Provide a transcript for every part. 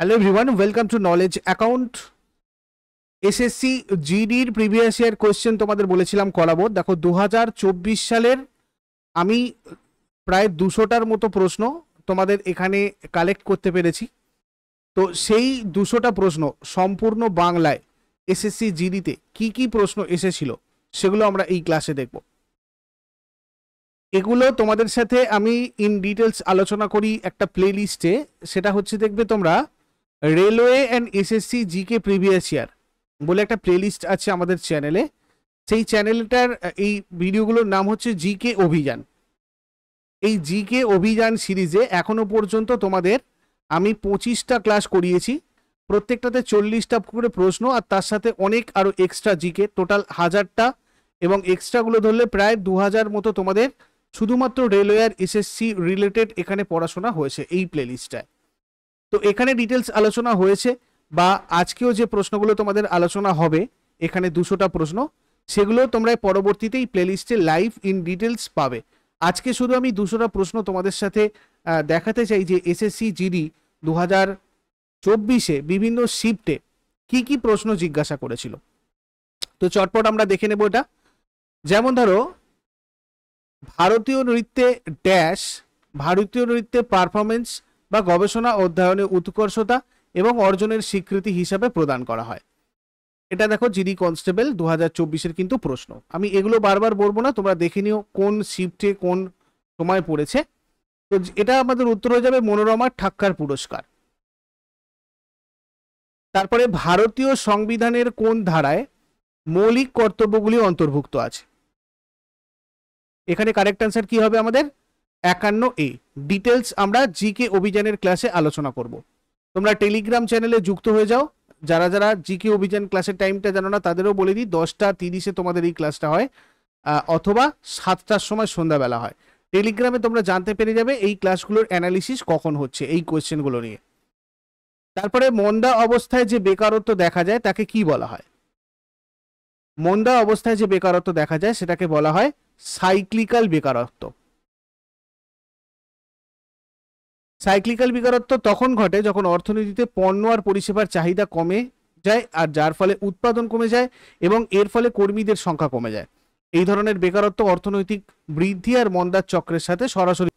hello everyone welcome to knowledge account SSC জিডির previous year question তোমাদের বলেছিলাম করাবো দেখো দু সালের আমি প্রায় দুশোটার মতো প্রশ্ন তোমাদের এখানে কালেক্ট করতে পেরেছি তো সেই দুশোটা প্রশ্ন সম্পূর্ণ বাংলায় এসএসসি জিডিতে কি কি প্রশ্ন এসেছিল সেগুলো আমরা এই ক্লাসে দেখব এগুলো তোমাদের সাথে আমি ইন ডিটেলস আলোচনা করি একটা প্লেলিস্টে সেটা হচ্ছে দেখবে তোমরা railway and SSC GK previous year বলে একটা প্লেলিস্ট আছে আমাদের চ্যানেলে সেই চ্যানেলটার এই ভিডিওগুলোর নাম হচ্ছে জি কে অভিযান এই জি কে অভিযান সিরিজে এখনো পর্যন্ত তোমাদের আমি পঁচিশটা ক্লাস করিয়েছি প্রত্যেকটাতে চল্লিশটা করে প্রশ্ন আর তার সাথে অনেক আরও এক্সট্রা জিকে টোটাল হাজারটা এবং এক্সট্রাগুলো ধরলে প্রায় দু হাজার মতো তোমাদের শুধুমাত্র রেলওয়ে আর এসএসসি রিলেটেড এখানে পড়াশোনা হয়েছে এই প্লেলিস্টটায় তো এখানে ডিটেলস আলোচনা হয়েছে বা আজকেও যে প্রশ্নগুলো তোমাদের আলোচনা হবে এখানে দুশোটা প্রশ্ন সেগুলো তোমরা পরবর্তীতে এই প্লেলিস্টে লাইভ ইন ডিটেলস পাবে আজকে শুধু আমি দুশোটা প্রশ্ন তোমাদের সাথে দেখাতে চাই যে এসএসসি জিডি দু হাজার চব্বিশে বিভিন্ন শিফটে কি কি প্রশ্ন জিজ্ঞাসা করেছিল তো চটপট আমরা দেখে নেব এটা যেমন ধরো ভারতীয় নৃত্যে ড্যাশ ভারতীয় নৃত্যে পারফরমেন্স বা গবেষণা অধ্যয়নে উৎকর্ষতা এবং অর্জনের স্বীকৃতি হিসাবে প্রদান করা হয় এটা দেখো জিডি কনস্টেবল দু হাজার চব্বিশের কিন্তু প্রশ্ন আমি এগুলো বারবার বলবো না তোমরা দেখে নিও কোন শিফটে কোন সময় পড়েছে তো এটা আমাদের উত্তর হয়ে যাবে মনোরমা ঠাক্কার পুরস্কার তারপরে ভারতীয় সংবিধানের কোন ধারায় মৌলিক কর্তব্যগুলি অন্তর্ভুক্ত আছে এখানে কারেক্ট অ্যান্সার কি হবে আমাদের একান্ন এ ডিটেলস আমরা জি কে অভিযানের ক্লাসে আলোচনা করব তোমরা টেলিগ্রাম চ্যানেলে যুক্ত হয়ে যাও যারা যারা জিকে অভিযান ক্লাসের টাইমটা জানো না তাদেরও বলে দিই দশটা তিরিশে তোমাদের এই ক্লাসটা হয় অথবা সাতটার সময় সন্ধ্যাবেলা হয় টেলিগ্রামে তোমরা জানতে পেরে যাবে এই ক্লাসগুলোর অ্যানালিসিস কখন হচ্ছে এই কোয়েশ্চেনগুলো নিয়ে তারপরে মন্দা অবস্থায় যে বেকারত্ব দেখা যায় তাকে কি বলা হয় মন্দা অবস্থায় যে বেকারত্ব দেখা যায় সেটাকে বলা হয় সাইক্লিক্যাল বেকারত্ব সাইক্লিক্যাল বেকারত্ব তখন ঘটে যখন অর্থনীতিতে পণ্য আর পরিষেবার চাহিদা কমে যায় আর যার ফলে উৎপাদন কমে যায় এবং এর ফলে কর্মীদের সংখ্যা কমে যায় এই ধরনের বেকারত্ব অর্থনৈতিক বৃদ্ধি আর মন্দার চক্রের সাথে সরাসরি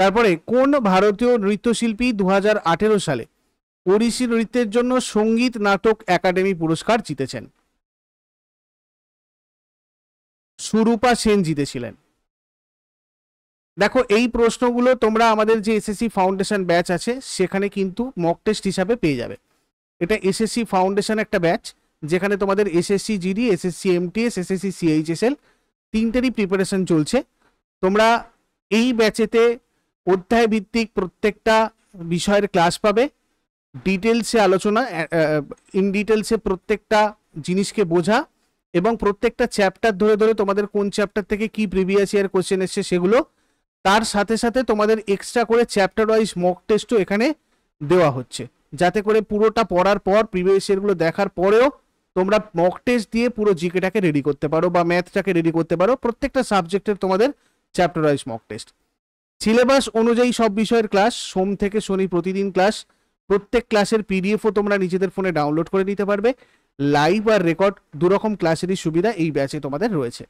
তারপরে কোন ভারতীয় নৃত্যশিল্পী দু হাজার সালে ওড়িশি নৃত্যের জন্য সঙ্গীত নাটক একাডেমি পুরস্কার জিতেছেন সুরূপা সেন জিতেছিলেন দেখো এই প্রশ্নগুলো তোমরা আমাদের যে এসএসসি ফাউন্ডেশন ব্যাচ আছে সেখানে কিন্তু মক টেস্ট হিসাবে পেয়ে যাবে এটা এসএসসি ফাউন্ডেশন একটা ব্যাচ যেখানে তোমাদের SSC GD SSC MTS SSC CHSL তিনটেরই প্রিপারেশন চলছে তোমরা এই ব্যাচেতে অধ্যায় ভিত্তিক প্রত্যেকটা বিষয়ের ক্লাস পাবে ডিটেলসে আলোচনা ইন ডিটেলসে প্রত্যেকটা জিনিসকে বোঝা এবং প্রত্যেকটা চ্যাপ্টার ধরে ধরে তোমাদের কোন চ্যাপ্টার থেকে কি প্রিভিয়াস ইয়ার কোশ্চেন এসছে সেগুলো তার সাথে সাথে তোমাদের এক্সট্রা করে চ্যাপ্টার ওয়াইজ মক টেস্টও এখানে দেওয়া হচ্ছে যাতে করে পুরোটা পড়ার পর প্রিভিয়াস ইয়ারগুলো দেখার পরেও তোমরা মক টেস্ট দিয়ে পুরো জিকেটাকে রেডি করতে পারো বা ম্যাথটাকে রেডি করতে পারো প্রত্যেকটা সাবজেক্টের তোমাদের chapter wise mock test syllabus অনুযায়ী সব বিষয়ের ক্লাস সোম থেকে শনি প্রতিদিন ক্লাস প্রত্যেক ক্লাসের পিডিএফও তোমরা নিজেদের ফোনে ডাউনলোড করে নিতে পারবে লাইভ আর রেকর্ড দুরকম ক্লাসেরই সুবিধা এই ব্যাচে তোমাদের রয়েছে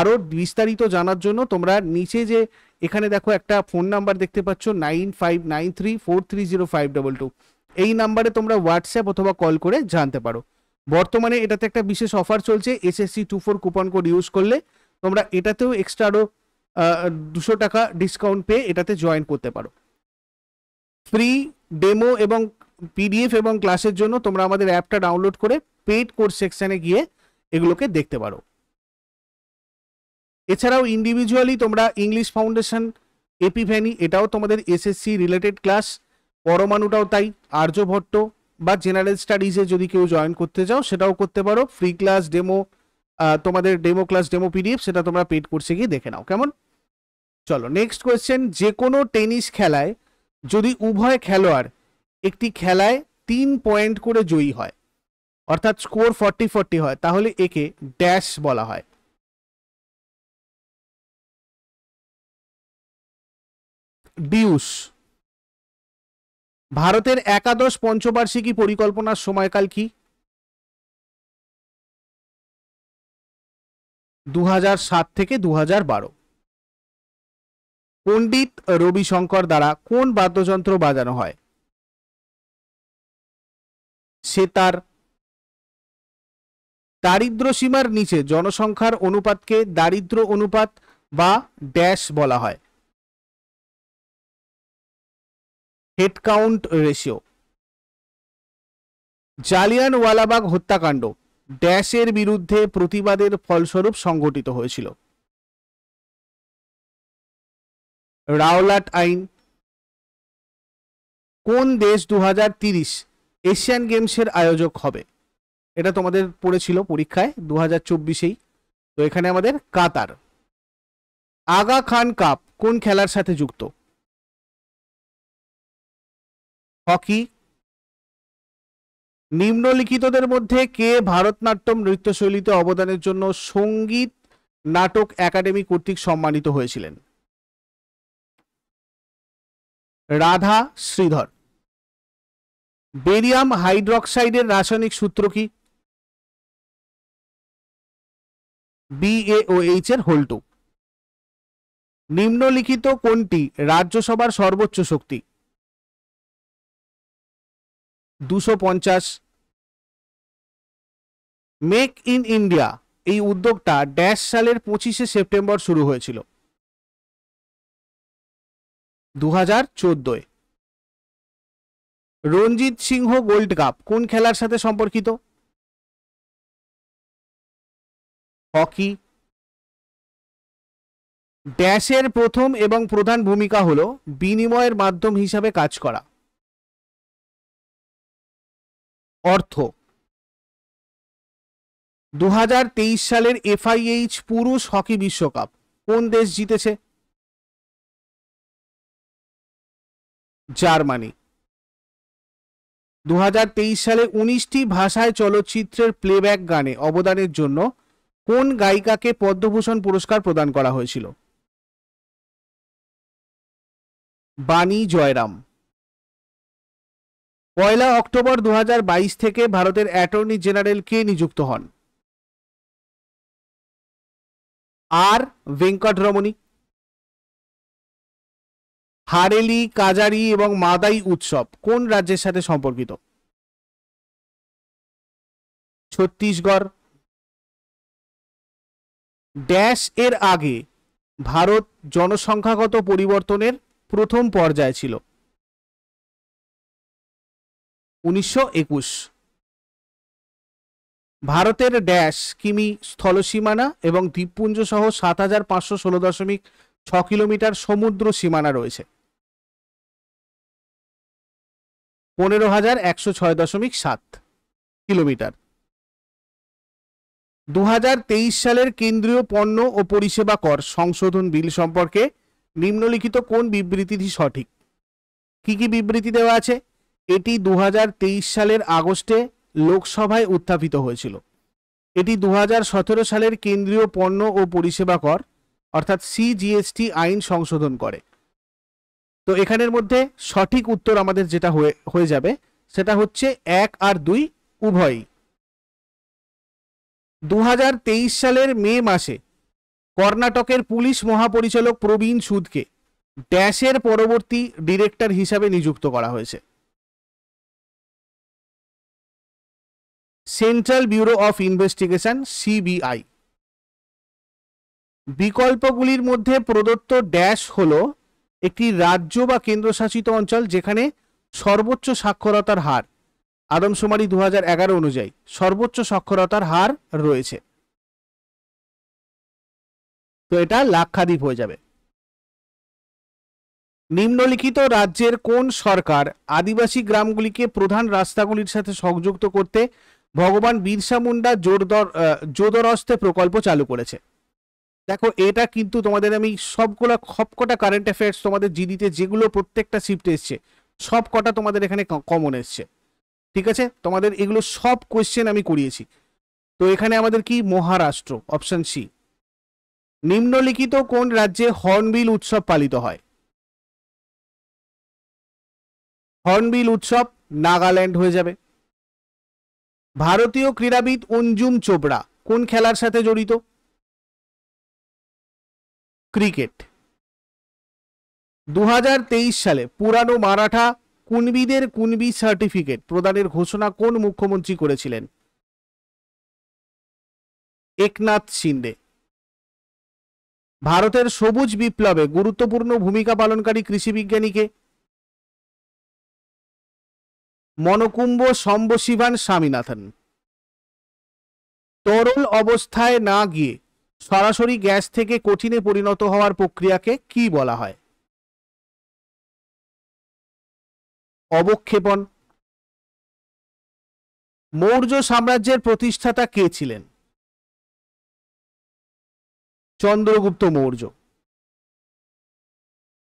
আরও বিস্তারিত জানার জন্য তোমরা নিচে যে এখানে দেখো একটা ফোন নাম্বার দেখতে পাচ্ছ nine five nine three four three zero five double two এই নাম্বারে তোমরা হোয়াটসঅ্যাপ অথবা কল করে জানতে পারো বর্তমানে এটাতে একটা বিশেষ অফার চলছে SSC two four coupon code use করলে তোমরা এটাতেও এক্সট্রা আরও দুশো টাকা ডিসকাউন্ট পেয়ে এটাতে জয়েন করতে পারো ফ্রি ডেমো এবং পিডিএফ এবং ক্লাসের জন্য তোমরা আমাদের অ্যাপটা ডাউনলোড করে পেড কোর্স সেকশানে গিয়ে এগুলোকে দেখতে পারো এছাড়াও ইন্ডিভিজুয়ালি তোমরা ইংলিশ ফাউন্ডেশন এপি ভ্যানি এটাও তোমাদের এসএসসি রিলেটেড ক্লাস পরমাণুটাও তাই আর্যভট্ট বা জেনারেল স্টাডিজে যদি কেউ জয়েন করতে চাও সেটাও করতে পারো ফ্রি ক্লাস ডেমো তোমাদের ডেমো ক্লাস ডেমো পিডিএফ সেটা তোমরা পেড করছে গিয়ে দেখে নাও কেমন চলো নেক্সট কোয়েশ্চেন যে কোনো টেনিস খেলায় যদি উভয় খেলোয়াড় একটি খেলায় তিন পয়েন্ট করে জয়ী হয় অর্থাৎ স্কোর ফর্টি ফর্টি হয় তাহলে একে ড্যাশ বলা হয় ডিউস ভারতের একাদশ পঞ্চবার্ষিকী পরিকল্পনার সময়কাল কি দু থেকে দু পণ্ডিত রবিশঙ্কর দ্বারা কোন বাদ্যযন্ত্র বাজানো হয় সে তার দারিদ্র সীমার নিচে জনসংখ্যার অনুপাতকে দারিদ্র অনুপাত বা ড্যাশ বলা হয় হেড কাউন্ট রেশিও জালিয়ানওয়ালাবাগ হত্যাকাণ্ড ড্যাশের বিরুদ্ধে প্রতিবাদের ফলস্বরূপ সংঘটিত হয়েছিল রাওলাট আইন কোন দেশ দু এশিয়ান গেমসের আয়োজক হবে এটা তোমাদের পড়েছিল পরীক্ষায় দু হাজার চব্বিশেই তো এখানে আমাদের কাতার আগা খান কাপ কোন খেলার সাথে যুক্ত হকি নিম্নলিখিতদের মধ্যে কে ভারতনাট্যম নৃত্যশৈলীতে অবদানের জন্য সঙ্গীত নাটক একাডেমি কর্তৃক সম্মানিত হয়েছিলেন রাধা শ্রীধর বেরিয়াম হাইড্রক্সাইডের রাসায়নিক সূত্র কি বিএওএইচ এর হোল নিম্নলিখিত কোনটি রাজ্যসভার সর্বোচ্চ শক্তি দুশো পঞ্চাশ মেক ইন ইন্ডিয়া এই উদ্যোগটা ড্যাশ সালের পঁচিশে সেপ্টেম্বর শুরু হয়েছিল দু চোদ্দোয় রঞ্জিত সিংহ গোল্ড কাপ কোন খেলার সাথে সম্পর্কিত হকি ড্যাশের প্রথম এবং প্রধান ভূমিকা হল বিনিময়ের মাধ্যম হিসাবে কাজ করা অর্থ দু সালের এফআইএইচ পুরুষ হকি বিশ্বকাপ কোন দেশ জিতেছে জার্মানি দু সালে উনিশটি ভাষায় চলচ্চিত্রের প্লেব্যাক গানে অবদানের জন্য কোন গায়িকাকে পদ্মভূষণ পুরস্কার প্রদান করা হয়েছিল বাণী জয়রাম পয়লা অক্টোবর দু থেকে ভারতের অ্যাটর্নি জেনারেল কে নিযুক্ত হন আর ভেঙ্কটরমণি হারেলি কাজারি এবং মাদাই উৎসব কোন রাজ্যের সাথে সম্পর্কিত ছত্তিশগড় ড্যাশ এর আগে ভারত জনসংখ্যাগত পরিবর্তনের প্রথম পর্যায়ে ছিল উনিশশো ভারতের ড্যাশ কিমি স্থল সীমানা এবং দ্বীপপুঞ্জ সহ সাত হাজার পাঁচশো ষোলো দশমিক ছ কিলোমিটার সমুদ্র সীমানা রয়েছে পনেরো হাজার একশো ছয় দশমিক সাত কিলোমিটার দু সালের কেন্দ্রীয় পণ্য ও পরিষেবা কর সংশোধন বিল সম্পর্কে নিম্নলিখিত কোন বিবৃতিটি সঠিক কি কি বিবৃতি দেওয়া আছে এটি দু সালের আগস্টে লোকসভায় উত্থাপিত হয়েছিল এটি দু সালের কেন্দ্রীয় পণ্য ও পরিষেবা কর অর্থাৎ সিজিএসটি আইন সংশোধন করে তো এখানের মধ্যে সঠিক উত্তর আমাদের যেটা হয়ে হয়ে যাবে সেটা হচ্ছে এক আর দুই উভয়ই দু সালের মে মাসে কর্ণাটকের পুলিশ মহাপরিচালক প্রবীণ সুদকে ড্যাশের পরবর্তী ডিরেক্টর হিসাবে নিযুক্ত করা হয়েছে central bureau of investigation CBI বিকল্পগুলির মধ্যে প্রদত্ত ড্যাশ হল একটি রাজ্য বা কেন্দ্রশাসিত অঞ্চল যেখানে সর্বোচ্চ সাক্ষরতার হার আদমশুমারি দু হাজার অনুযায়ী সর্বোচ্চ সাক্ষরতার হার রয়েছে তো এটা লাক্ষাদ্বীপ হয়ে যাবে নিম্নলিখিত রাজ্যের কোন সরকার আদিবাসী গ্রামগুলিকে প্রধান রাস্তাগুলির সাথে সংযুক্ত করতে ভগবান বিরসা মুন্ডা জোরদর জোদরস্তে প্রকল্প চালু করেছে দেখো এটা কিন্তু তোমাদের আমি সবগুলো সবকটা কারেন্ট অ্যাফেয়ার্স তোমাদের জিডিতে যেগুলো প্রত্যেকটা শিফট এসছে সব কটা তোমাদের এখানে কমন এসছে ঠিক আছে তোমাদের এগুলো সব কোয়েশ্চেন আমি করিয়েছি তো এখানে আমাদের কি মহারাষ্ট্র অপশন সি নিম্নলিখিত কোন রাজ্যে হর্নবিল উৎসব পালিত হয় হর্নবিল উৎসব নাগাল্যান্ড হয়ে যাবে ভারতীয় ক্রীড়াবিদ অঞ্জুম চোপড়া কোন খেলার সাথে জড়িত ক্রিকেট দু সালে পুরানো মারাঠা কুনবিদের কুনবি সার্টিফিকেট প্রদানের ঘোষণা কোন মুখ্যমন্ত্রী করেছিলেন একনাথ সিন্ডে ভারতের সবুজ বিপ্লবে গুরুত্বপূর্ণ ভূমিকা পালনকারী কৃষিবিজ্ঞানীকে মনকুম্ভ শম্বশিভান স্বামীনাথন তরল অবস্থায় না গিয়ে সরাসরি গ্যাস থেকে কঠিনে পরিণত হওয়ার প্রক্রিয়াকে কি বলা হয় অবক্ষেপণ মৌর্য সাম্রাজ্যের প্রতিষ্ঠাতা কে ছিলেন চন্দ্রগুপ্ত মৌর্য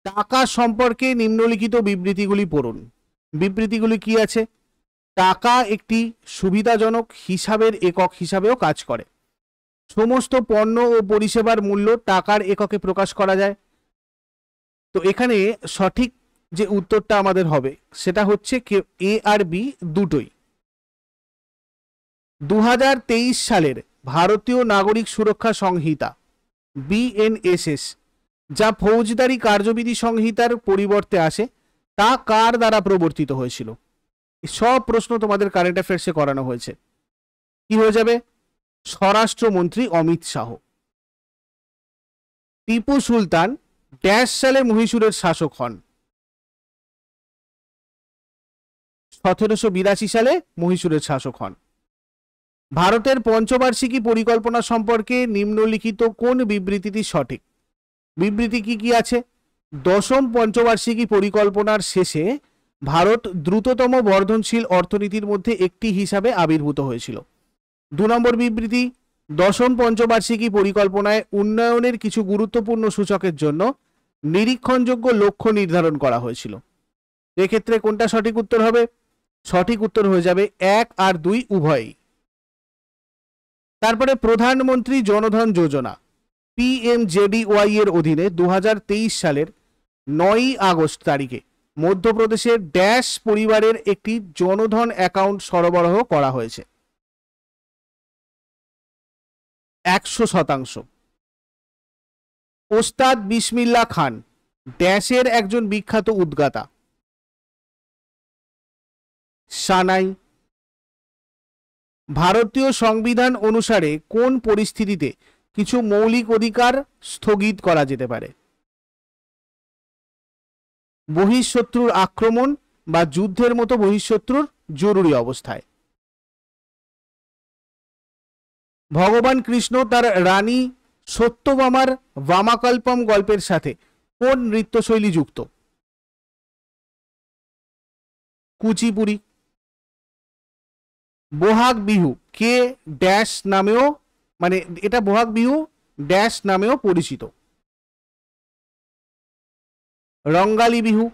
টাকা সম্পর্কে নিম্নলিখিত বিবৃতিগুলি পড়ুন বিবৃতিগুলি কি আছে টাকা একটি সুবিধাজনক হিসাবের একক হিসাবেও কাজ করে সমস্ত পণ্য ও পরিষেবার মূল্য টাকার এককে প্রকাশ করা যায় তো এখানে সঠিক যে উত্তরটা আমাদের হবে সেটা হচ্ছে এ আর বি দুটোই দু সালের ভারতীয় নাগরিক সুরক্ষা সংহিতা বিএনএসএস যা ফৌজদারি কার্যবিধি সংহিতার পরিবর্তে আসে তা কার দ্বারা প্রবর্তিত হয়েছিল সব প্রশ্ন তোমাদের কারেন্ট অ্যাফেয়ার্সে করানো হয়েছে কি হয়ে যাবে স্বরাষ্ট্রমন্ত্রী অমিত শাহ টিপু সুলতান ড্যাশ সালে মহীশূরের শাসক হন সতেরোশো বিরাশি সালে মহীশূরের শাসক হন ভারতের পঞ্চবার্ষিকী পরিকল্পনা সম্পর্কে নিম্নলিখিত কোন বিবৃতিটি সঠিক বিবৃতি কি কি আছে দশম পঞ্চবার্ষিকী পরিকল্পনার শেষে ভারত দ্রুততম বর্ধনশীল অর্থনীতির মধ্যে একটি হিসাবে আবির্ভূত হয়েছিল দু নম্বর বিবৃতি দশম পঞ্চবার্ষিকী পরিকল্পনায় উন্নয়নের কিছু গুরুত্বপূর্ণ সূচকের জন্য নিরীক্ষণযোগ্য লক্ষ্য নির্ধারণ করা হয়েছিল এক্ষেত্রে কোনটা সঠিক উত্তর হবে সঠিক উত্তর হয়ে যাবে এক আর দুই উভয়ই তারপরে প্রধানমন্ত্রী জনধন যোজনা পিএমজেডিওয়াই এর অধীনে দু সালের নয়ই আগস্ট তারিখে মধ্যপ্রদেশের ড্যাশ পরিবারের একটি জনধন অ্যাকাউন্ট সরবরাহ করা হয়েছে একশো শতাংশ ওস্তাদ বিসমিল্লা খান ড্যাশের একজন বিখ্যাত উদ্গাতা সানাই ভারতীয় সংবিধান অনুসারে কোন পরিস্থিতিতে কিছু মৌলিক অধিকার স্থগিত করা যেতে পারে বহিঃশত্রুর আক্রমণ বা যুদ্ধের মতো বহিঃশত্রুর জরুরি অবস্থায় ভগবান কৃষ্ণ তার রানী সত্যবামার বামাকল্পম গল্পের সাথে কোন নৃত্যশৈলী যুক্ত কুচিপুরি বোহাগ বিহু কে ড্যাশ নামেও মানে এটা বোহাগ বিহু ড্যাশ নামেও পরিচিত রঙ্গালী বিহু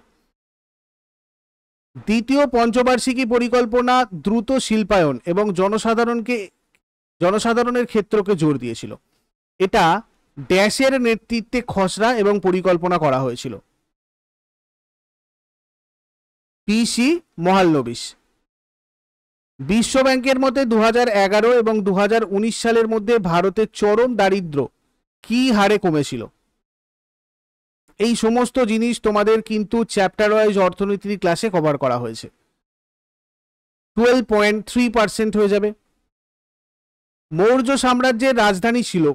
দ্বিতীয় পঞ্চবার্ষিকী পরিকল্পনা দ্রুত শিল্পায়ন এবং জনসাধারণকে জনসাধারণের ক্ষেত্রকে জোর দিয়েছিল এটা ড্যাশের নেতৃত্বে খসড়া এবং পরিকল্পনা করা হয়েছিল পিসি মহাল্লবিশ বিশ্ব ব্যাংকের মতে দু এবং দু সালের মধ্যে ভারতের চরম দারিদ্র কি হারে কমেছিল এই সমস্ত জিনিস তোমাদের কিন্তু চ্যাপ্টার ওয়াইজ অর্থনীতির ক্লাসে কভার করা হয়েছে টুয়েলভ পয়েন্ট থ্রি পার্সেন্ট হয়ে যাবে মৌর্য সাম্রাজ্যের রাজধানী ছিল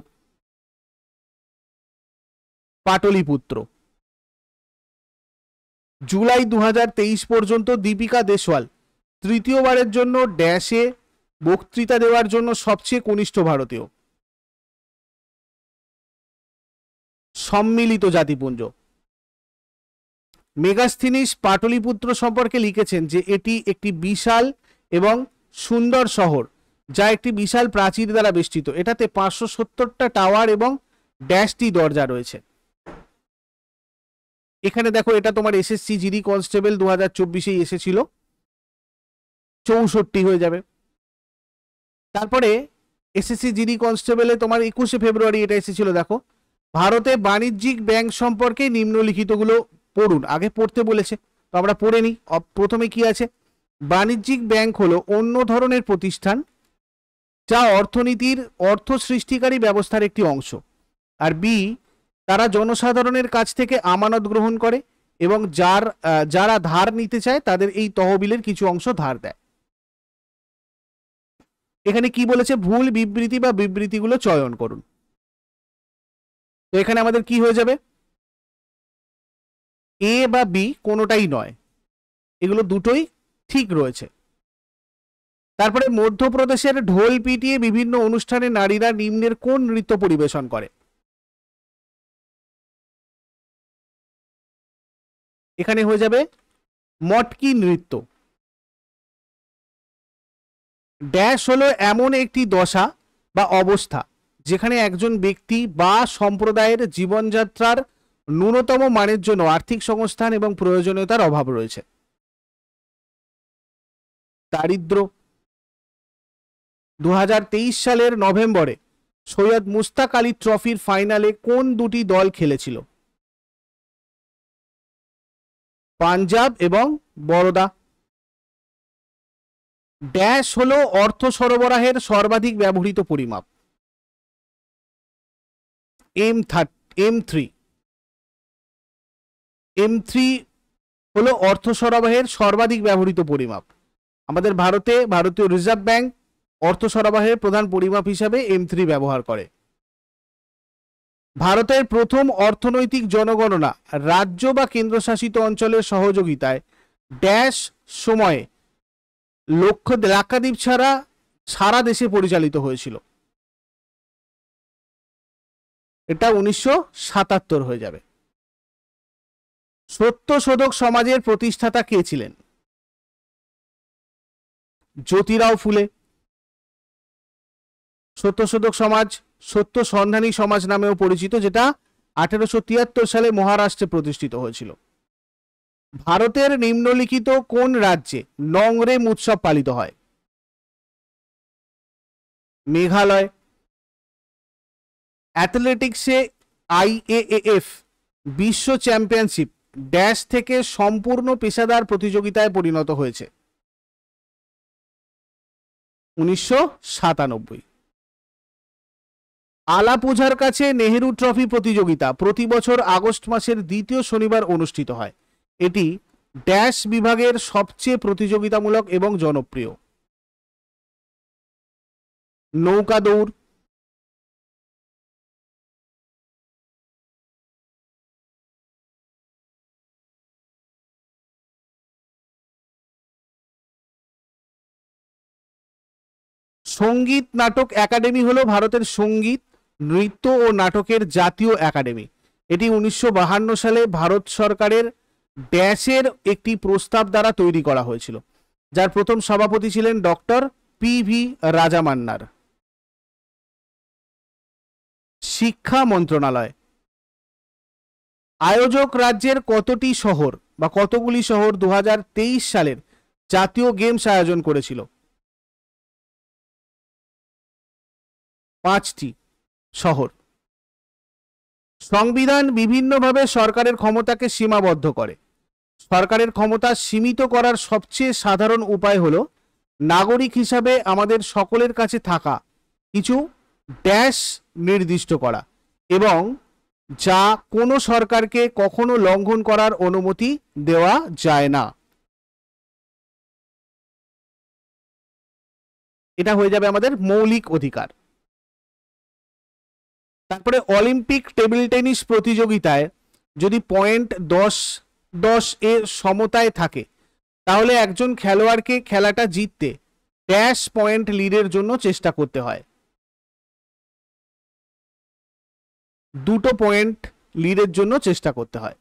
পাটলিপুত্র জুলাই দু পর্যন্ত দীপিকা দেশওয়াল তৃতীয়বারের জন্য ড্যাশে বক্তৃতা দেওয়ার জন্য সবচেয়ে কনিষ্ঠ ভারতীয় সম্মিলিত জাতিপুঞ্জ মেগাস্থিনিস পাটলিপুত্র সম্পর্কে লিখেছেন যে এটি একটি বিশাল এবং সুন্দর শহর যা একটি বিশাল প্রাচীর দ্বারা বেষ্টিত এটাতে পাঁচশো সত্তরটা টাওয়ার এবং ড্যাশটি দরজা রয়েছে এখানে দেখো এটা তোমার এসএসসি জিডি কনস্টেবল দু হাজার চব্বিশেই এসেছিল চৌষট্টি হয়ে যাবে তারপরে এসএসসি জিডি কনস্টেবলে তোমার একুশে ফেব্রুয়ারি এটা এসেছিল দেখো ভারতে বাণিজ্যিক ব্যাংক সম্পর্কে নিম্নলিখিতগুলো পড়ুন আগে পড়তে বলেছে তো আমরা পড়ে নিই প্রথমে কি আছে বাণিজ্যিক ব্যাংক হলো অন্য ধরনের প্রতিষ্ঠান যা অর্থনীতির অর্থ সৃষ্টিকারী ব্যবস্থার একটি অংশ আর বি তারা জনসাধারণের কাছ থেকে আমানত গ্রহণ করে এবং যার যারা ধার নিতে চায় তাদের এই তহবিলের কিছু অংশ ধার দেয় এখানে কি বলেছে ভুল বিবৃতি বা বিবৃতিগুলো চয়ন করুন তো এখানে আমাদের কি হয়ে যাবে এ বা বি কোনোটাই নয় এগুলো দুটোই ঠিক রয়েছে তারপরে মধ্যপ্রদেশের ঢোল পিটিয়ে বিভিন্ন অনুষ্ঠানে নারীরা নিম্নের কোন নৃত্য পরিবেশন করে এখানে হয়ে যাবে মটকি নৃত্য ড্যাশ হলো এমন একটি দশা বা অবস্থা যেখানে একজন ব্যক্তি বা সম্প্রদায়ের জীবনযাত্রার ন্যূনতম মানের জন্য আর্থিক সংস্থান এবং প্রয়োজনীয়তার অভাব রয়েছে দারিদ্র দু সালের নভেম্বরে সৈয়দ মুস্তাক আলী ট্রফির ফাইনালে কোন দুটি দল খেলেছিল পাঞ্জাব এবং বরোদা ড্যাশ হল অর্থ সরবরাহের সর্বাধিক ব্যবহৃত পরিমাপ M M three M three হলো অর্থ সরবরাহের সর্বাধিক ব্যবহৃত পরিমাপ আমাদের ভারতে ভারতীয় রিজার্ভ ব্যাংক অর্থ সরবরাহের প্রধান পরিমাপ হিসাবে এম থ্রি ব্যবহার করে ভারতের প্রথম অর্থনৈতিক জনগণনা রাজ্য বা কেন্দ্রশাসিত অঞ্চলের সহযোগিতায় ড্যাশ সময়ে লক্ষ লাক্ষাদ্বীপ ছাড়া সারা দেশে পরিচালিত হয়েছিল এটা উনিশশো হয়ে যাবে সত্য শোধক সমাজের প্রতিষ্ঠাতা কে ছিলেন জ্যোতিরাও ফুলে সত্য শোধক সমাজ সত্য সন্ধানী সমাজ নামেও পরিচিত যেটা আঠেরোশো সালে মহারাষ্ট্রে প্রতিষ্ঠিত হয়েছিল ভারতের নিম্নলিখিত কোন রাজ্যে নংরেম উৎসব পালিত হয় মেঘালয় অ্যাথলেটিক্সে আইএএএফ বিশ্ব চ্যাম্পিয়নশিপ ড্যাশ থেকে সম্পূর্ণ পেশাদার প্রতিযোগিতায় পরিণত হয়েছে উনিশশো সাতানব্বই আলাপোঝার কাছে নেহেরু ট্রফি প্রতিযোগিতা প্রতি বছর আগস্ট মাসের দ্বিতীয় শনিবার অনুষ্ঠিত হয় এটি ড্যাশ বিভাগের সবচেয়ে প্রতিযোগিতামূলক এবং জনপ্রিয় নৌকা দৌড় সঙ্গীত নাটক একাডেমি হলো ভারতের সঙ্গীত নৃত্য ও নাটকের জাতীয় একাডেমি এটি উনিশশো সালে ভারত সরকারের ড্যাশের একটি প্রস্তাব দ্বারা তৈরি করা হয়েছিল যার প্রথম সভাপতি ছিলেন ডক্টর পি ভি রাজামান্নার শিক্ষা মন্ত্রণালয় আয়োজক রাজ্যের কতটি শহর বা কতগুলি শহর দু সালের জাতীয় গেমস আয়োজন করেছিল পাঁচটি শহর সংবিধান বিভিন্নভাবে সরকারের ক্ষমতাকে সীমাবদ্ধ করে সরকারের ক্ষমতা সীমিত করার সবচেয়ে সাধারণ উপায় হল নাগরিক হিসাবে আমাদের সকলের কাছে থাকা কিছু ড্যাশ নির্দিষ্ট করা এবং যা কোনো সরকারকে কখনো লঙ্ঘন করার অনুমতি দেওয়া যায় না এটা হয়ে যাবে আমাদের মৌলিক অধিকার তারপরে অলিম্পিক টেবিল টেনিস প্রতিযোগিতায় যদি পয়েন্ট দশ দশ এর সমতায় থাকে তাহলে একজন খেলোয়াড়কে খেলাটা জিততে ড্যাশ পয়েন্ট লিডের জন্য চেষ্টা করতে হয় দুটো পয়েন্ট লিডের জন্য চেষ্টা করতে হয়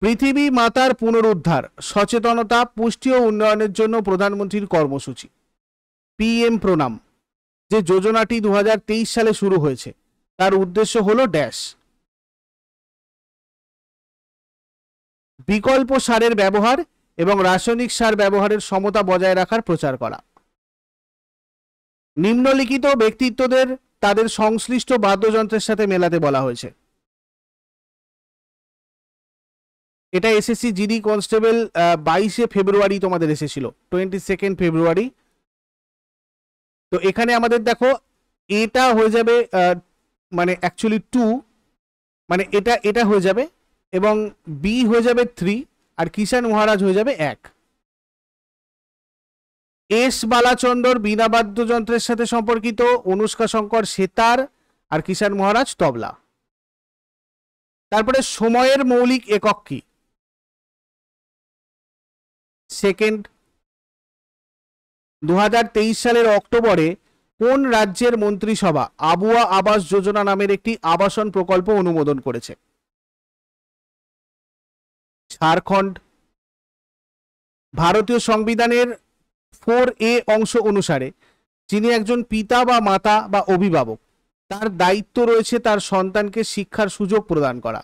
পৃথিবী মাতার পুনরুদ্ধার সচেতনতা পুষ্টি ও উন্নয়নের জন্য প্রধানমন্ত্রীর কর্মসূচি পিএম প্রণাম যে যোজনাটি দু সালে শুরু হয়েছে তার উদ্দেশ্য হল ড্যাশ বিকল্প সারের ব্যবহার এবং রাসায়নিক সার ব্যবহারের সমতা বজায় রাখার প্রচার করা নিম্নলিখিত ব্যক্তিত্বদের তাদের সংশ্লিষ্ট বাদ্যযন্ত্রের সাথে মেলাতে বলা হয়েছে এটা এসএসসি জিডি কনস্টেবল বাইশে ফেব্রুয়ারি তোমাদের এসেছিল টোয়েন্টি সেকেন্ড ফেব্রুয়ারি তো এখানে আমাদের দেখো এটা হয়ে যাবে মানে অ্যাকচুয়ালি টু মানে এটা এটা হয়ে যাবে এবং বি হয়ে যাবে থ্রি আর কিষান মহারাজ হয়ে যাবে এক এস বালাচন্দর বিনা বাদ্যযন্ত্রের সাথে সম্পর্কিত অনুষ্কা শঙ্কর সেতার আর কিষান মহারাজ তবলা তারপরে সময়ের মৌলিক একক কি সেকেন্ড দু সালের অক্টোবরে কোন রাজ্যের মন্ত্রিসভা আবুয়া আবাস যোজনা নামের একটি আবাসন প্রকল্প অনুমোদন করেছে ঝাড়খণ্ড ভারতীয় সংবিধানের ফোর এ অংশ অনুসারে যিনি একজন পিতা বা মাতা বা অভিভাবক তার দায়িত্ব রয়েছে তার সন্তানকে শিক্ষার সুযোগ প্রদান করা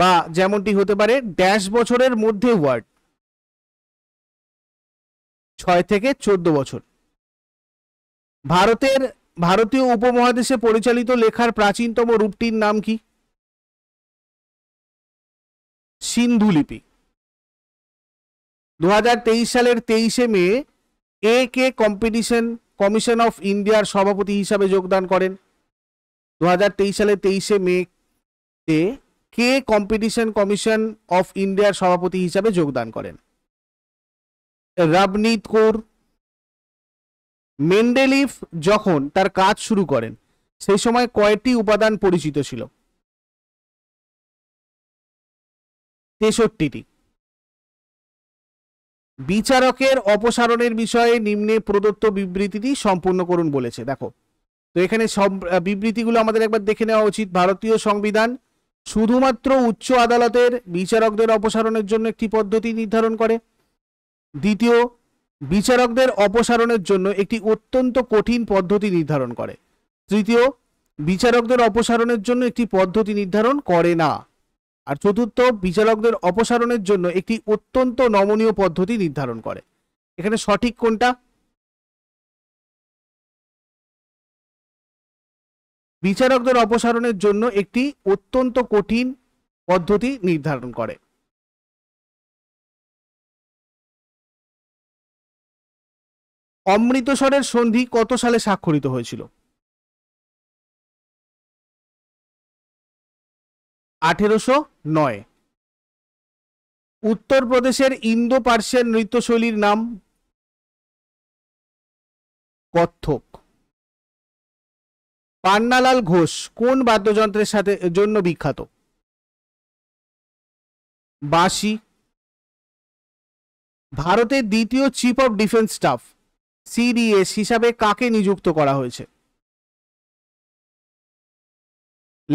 বা যেমনটি হতে পারে ড্যাশ বছরের মধ্যে ওয়ার্ড ছয় থেকে চোদ্দ বছর ভারতের ভারতীয় উপমহাদেশে পরিচালিত লেখার প্রাচীনতম রূপটির নাম কি সিন্ধু লিপি দু সালের তেইশে May A K competition commission of ইন্ডিয়ার সভাপতি হিসাবে যোগদান করেন দু সালের তেইশে মে তে কে কম্পিটিশন কমিশন অফ ইন্ডিয়ার সভাপতি হিসাবে যোগদান করেন রাবনীত কোর মেন্ডেলিফ যখন তার কাজ শুরু করেন সেই সময় কয়টি উপাদান পরিচিত ছিল তেষট্টিটি বিচারকের অপসারণের বিষয়ে নিম্নে প্রদত্ত বিবৃতিটি সম্পূর্ণ করুন বলেছে দেখো তো এখানে সব বিবৃতিগুলো আমাদের একবার দেখে নেওয়া উচিত ভারতীয় সংবিধান শুধুমাত্র উচ্চ আদালতের বিচারকদের অপসারণের জন্য একটি পদ্ধতি নির্ধারণ করে দ্বিতীয় বিচারকদের অপসারণের জন্য একটি অত্যন্ত কঠিন পদ্ধতি নির্ধারণ করে তৃতীয় বিচারকদের অপসারণের জন্য একটি পদ্ধতি নির্ধারণ করে না আর চতুর্থ বিচারকদের অপসারণের জন্য একটি অত্যন্ত নমনীয় পদ্ধতি নির্ধারণ করে এখানে সঠিক কোনটা বিচারকদের অপসারণের জন্য একটি অত্যন্ত কঠিন পদ্ধতি নির্ধারণ করে অমৃতসরের সন্ধি কত সালে স্বাক্ষরিত হয়েছিল আঠেরোশো নয় উত্তরপ্রদেশের ইন্দো পার্সিয়ান নৃত্যশৈলীর নাম কত্থক পান্নালাল ঘোষ কোন বাদ্যযন্ত্রের সাথে জন্য বিখ্যাত বাসি ভারতের দ্বিতীয় chief of defence staff CDS হিসাবে কাকে নিযুক্ত করা হয়েছে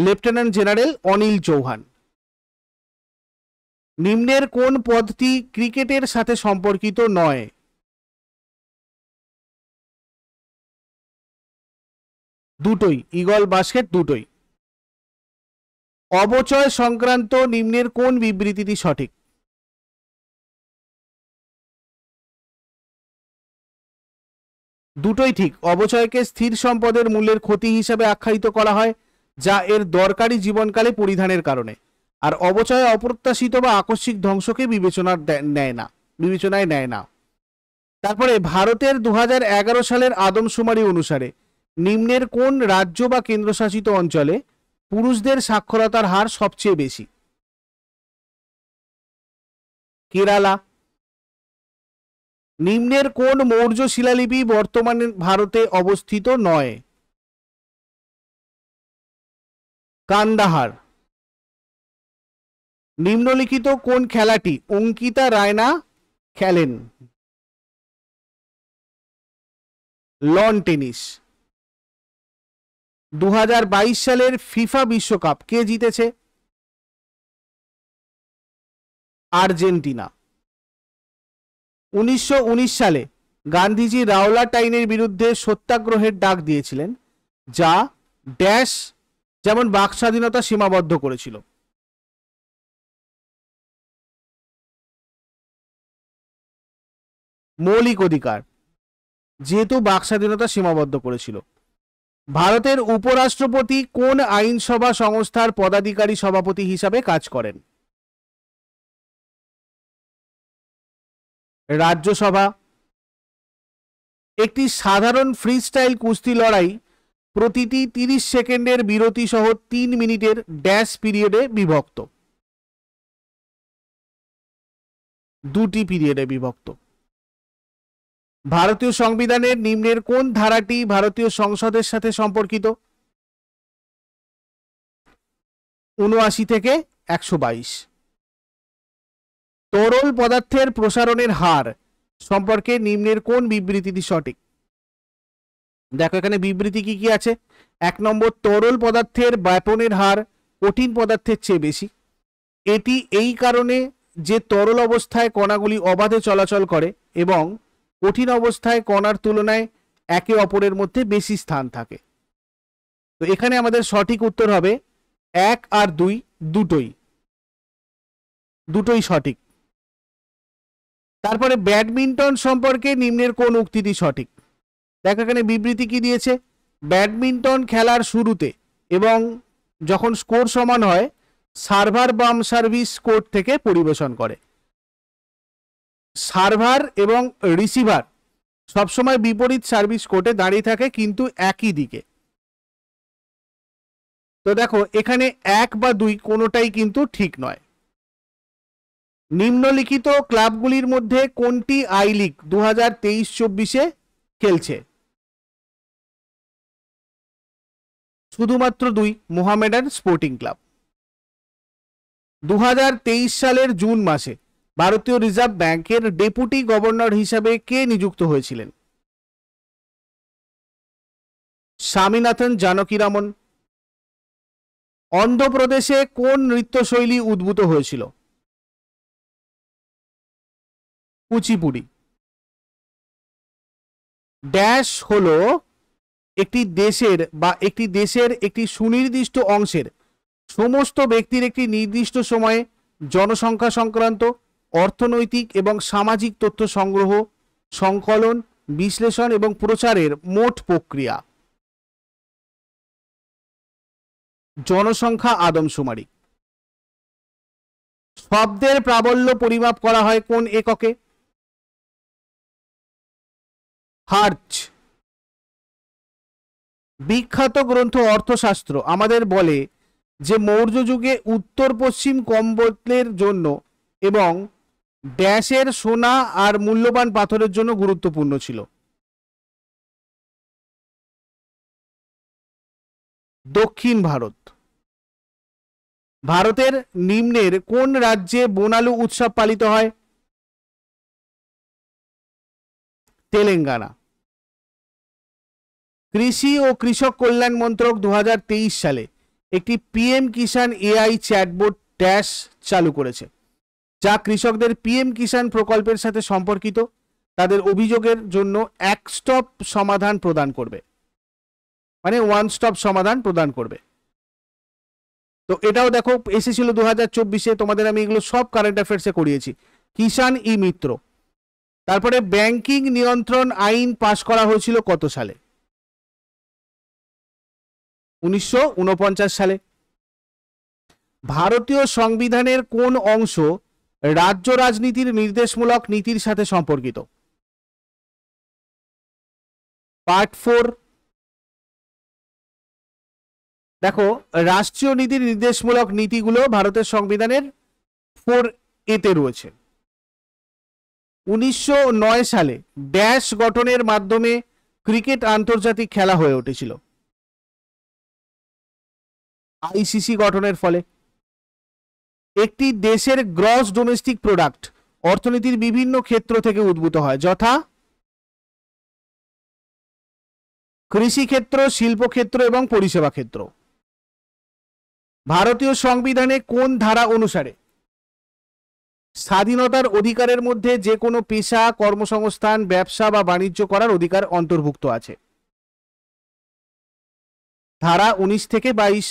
লেফটেন্যান্ট জেনারেল অনিল চৌহান নিম্নের কোন পদটি ক্রিকেটের সাথে সম্পর্কিত নয় দুটোই ইগল বাস্কেট দুটোই অবচয় সংক্রান্ত নিম্নের কোন বিবৃতিটি সঠিক দুটোই ঠিক অবচয়কে স্থির সম্পদের মূল্যের ক্ষতি হিসাবে আখ্যায়িত করা হয় যা এর দরকারি জীবনকালে পরিধানের কারণে আর অবচয় অপ্রত্যাশিত বা আকস্মিক ধ্বংসকে বিবেচনার নেয় না বিবেচনায় নেয় না তারপরে ভারতের দু সালের আদমশুমারি অনুসারে নিম্নের কোন রাজ্য বা কেন্দ্রশাসিত অঞ্চলে পুরুষদের সাক্ষরতার হার সবচেয়ে বেশি কেরালা নিম্নের কোন মৌর্য শিলালিপি বর্তমানে ভারতে অবস্থিত নয় কান্দাহার নিম্নলিখিত কোন খেলাটি অঙ্কিতা রায়না খেলেন লন টেনিস দু সালের ফিফা বিশ্বকাপ কে জিতেছে আর্জেন্টিনা উনিশশো সালে গান্ধীজি রাওলা টাইনের বিরুদ্ধে সত্যাগ্রহের ডাক দিয়েছিলেন যা ড্যাশ যেমন বাক স্বাধীনতা সীমাবদ্ধ করেছিল মৌলিক অধিকার যেহেতু বাক স্বাধীনতা সীমাবদ্ধ করেছিল ভারতের উপরাষ্ট্রপতি কোন আইনসভা সংস্থার পদাধিকারী সভাপতি হিসাবে কাজ করেন রাজ্যসভা একটি সাধারণ ফ্রিস্টাইল কুস্তি লড়াই প্রতিটি তিরিশ সেকেন্ডের বিরতি সহ তিন মিনিটের ড্যাশ পিরিয়ডে বিভক্ত দুটি পিরিয়ডে বিভক্ত ভারতীয় সংবিধানের নিম্নের কোন ধারাটি ভারতীয় সংসদের সাথে সম্পর্কিত উনআশি থেকে একশো বাইশ তরল পদার্থের প্রসারণের হার সম্পর্কে নিম্নের কোন বিবৃতিটি সঠিক দেখো এখানে বিবৃতি কি কি আছে এক নম্বর তরল পদার্থের ব্যাপনের হার কঠিন পদার্থের চেয়ে বেশি এটি এই কারণে যে তরল অবস্থায় কণাগুলি অবাধে চলাচল করে এবং কঠিন অবস্থায় কণার তুলনায় একে অপরের মধ্যে বেশি স্থান থাকে তো এখানে আমাদের সঠিক উত্তর হবে এক আর দুই দুটোই দুটোই সঠিক তারপরে ব্যাডমিন্টন সম্পর্কে নিম্নের কোন উক্তিটি সঠিক দেখো এখানে বিবৃতি কি দিয়েছে ব্যাডমিন্টন খেলার শুরুতে এবং যখন স্কোর সমান হয় সার্ভার বাম সার্ভিস কোর্ট থেকে পরিবেশন করে সার্ভার এবং রিসিভার সবসময় বিপরীত সার্ভিস কোর্টে দাঁড়িয়ে থাকে কিন্তু একই দিকে তো দেখো এখানে এক বা দুই কোনোটাই কিন্তু ঠিক নয় নিম্নলিখিত ক্লাবগুলির মধ্যে কোনটি আই লিগ দু হাজার তেইশ চব্বিশে খেলছে শুধুমাত্র দুই মোহামেডান স্পোর্টিং ক্লাব দু সালের জুন মাসে ভারতীয় রিজার্ভ ব্যাংকের ডেপুটি গভর্নর হিসাবে কে নিযুক্ত হয়েছিলেন স্বামীনাথন জানকিরামন অন্ধ্রপ্রদেশে কোন নৃত্যশৈলী উদ্ভূত হয়েছিল কুচিপুড়ি ড্যাশ হল একটি দেশের বা একটি দেশের একটি সুনির্দিষ্ট অংশের সমস্ত ব্যক্তির একটি নির্দিষ্ট সময়ে জনসংখ্যা সংক্রান্ত অর্থনৈতিক এবং সামাজিক তথ্য সংগ্রহ সংকলন বিশ্লেষণ এবং প্রচারের মোট প্রক্রিয়া জনসংখ্যা আদমশুমারি শব্দের প্রাবল্য পরিমাপ করা হয় কোন এককে হার্চ বিখ্যাত গ্রন্থ অর্থশাস্ত্র আমাদের বলে যে মৌর্য যুগে উত্তর পশ্চিম কম্বলের জন্য এবং ড্যাশের সোনা আর মূল্যবান পাথরের জন্য গুরুত্বপূর্ণ ছিল দক্ষিণ ভারত ভারতের নিম্নের কোন রাজ্যে বোনালু উৎসব পালিত হয় তেলেঙ্গানা কৃষি ও কৃষক কল্যাণ মন্ত্রক দু সালে একটি PM Kisan AI chatbot dash চালু করেছে যা কৃষকদের পিএম কিষাণ প্রকল্পের সাথে সম্পর্কিত তাদের অভিযোগের জন্য এক স্টপ সমাধান প্রদান করবে মানে ওয়ান স্টপ সমাধান প্রদান করবে তো এটাও দেখো এসেছিল দু হাজার চব্বিশে তোমাদের আমি এগুলো সব কারেন্ট অ্যাফেয়ার্সে করিয়েছি কিষাণ ই মিত্র তারপরে ব্যাংকিং নিয়ন্ত্রণ আইন পাশ করা হয়েছিল কত সালে উনিশশো সালে ভারতীয় সংবিধানের কোন অংশ রাজ্য রাজনীতির নির্দেশমূলক নীতির সাথে সম্পর্কিত পার্ট ফোর দেখো রাষ্ট্রীয় নীতির নির্দেশমূলক নীতিগুলো ভারতের সংবিধানের ফোর এতে রয়েছে উনিশশো সালে ড্যাশ গঠনের মাধ্যমে ক্রিকেট আন্তর্জাতিক খেলা হয়ে উঠেছিল আইসিসি গঠনের ফলে একটি দেশের গ্রস ডোমেস্টিক প্রোডাক্ট অর্থনীতির বিভিন্ন ক্ষেত্র থেকে উদ্ভূত হয় যথা কৃষিক্ষেত্র শিল্পক্ষেত্র এবং পরিষেবা ক্ষেত্র ভারতীয় সংবিধানে কোন ধারা অনুসারে স্বাধীনতার অধিকারের মধ্যে যে কোনো পেশা কর্মসংস্থান ব্যবসা বা বাণিজ্য করার অধিকার অন্তর্ভুক্ত আছে ধারা উনিশ থেকে বাইশ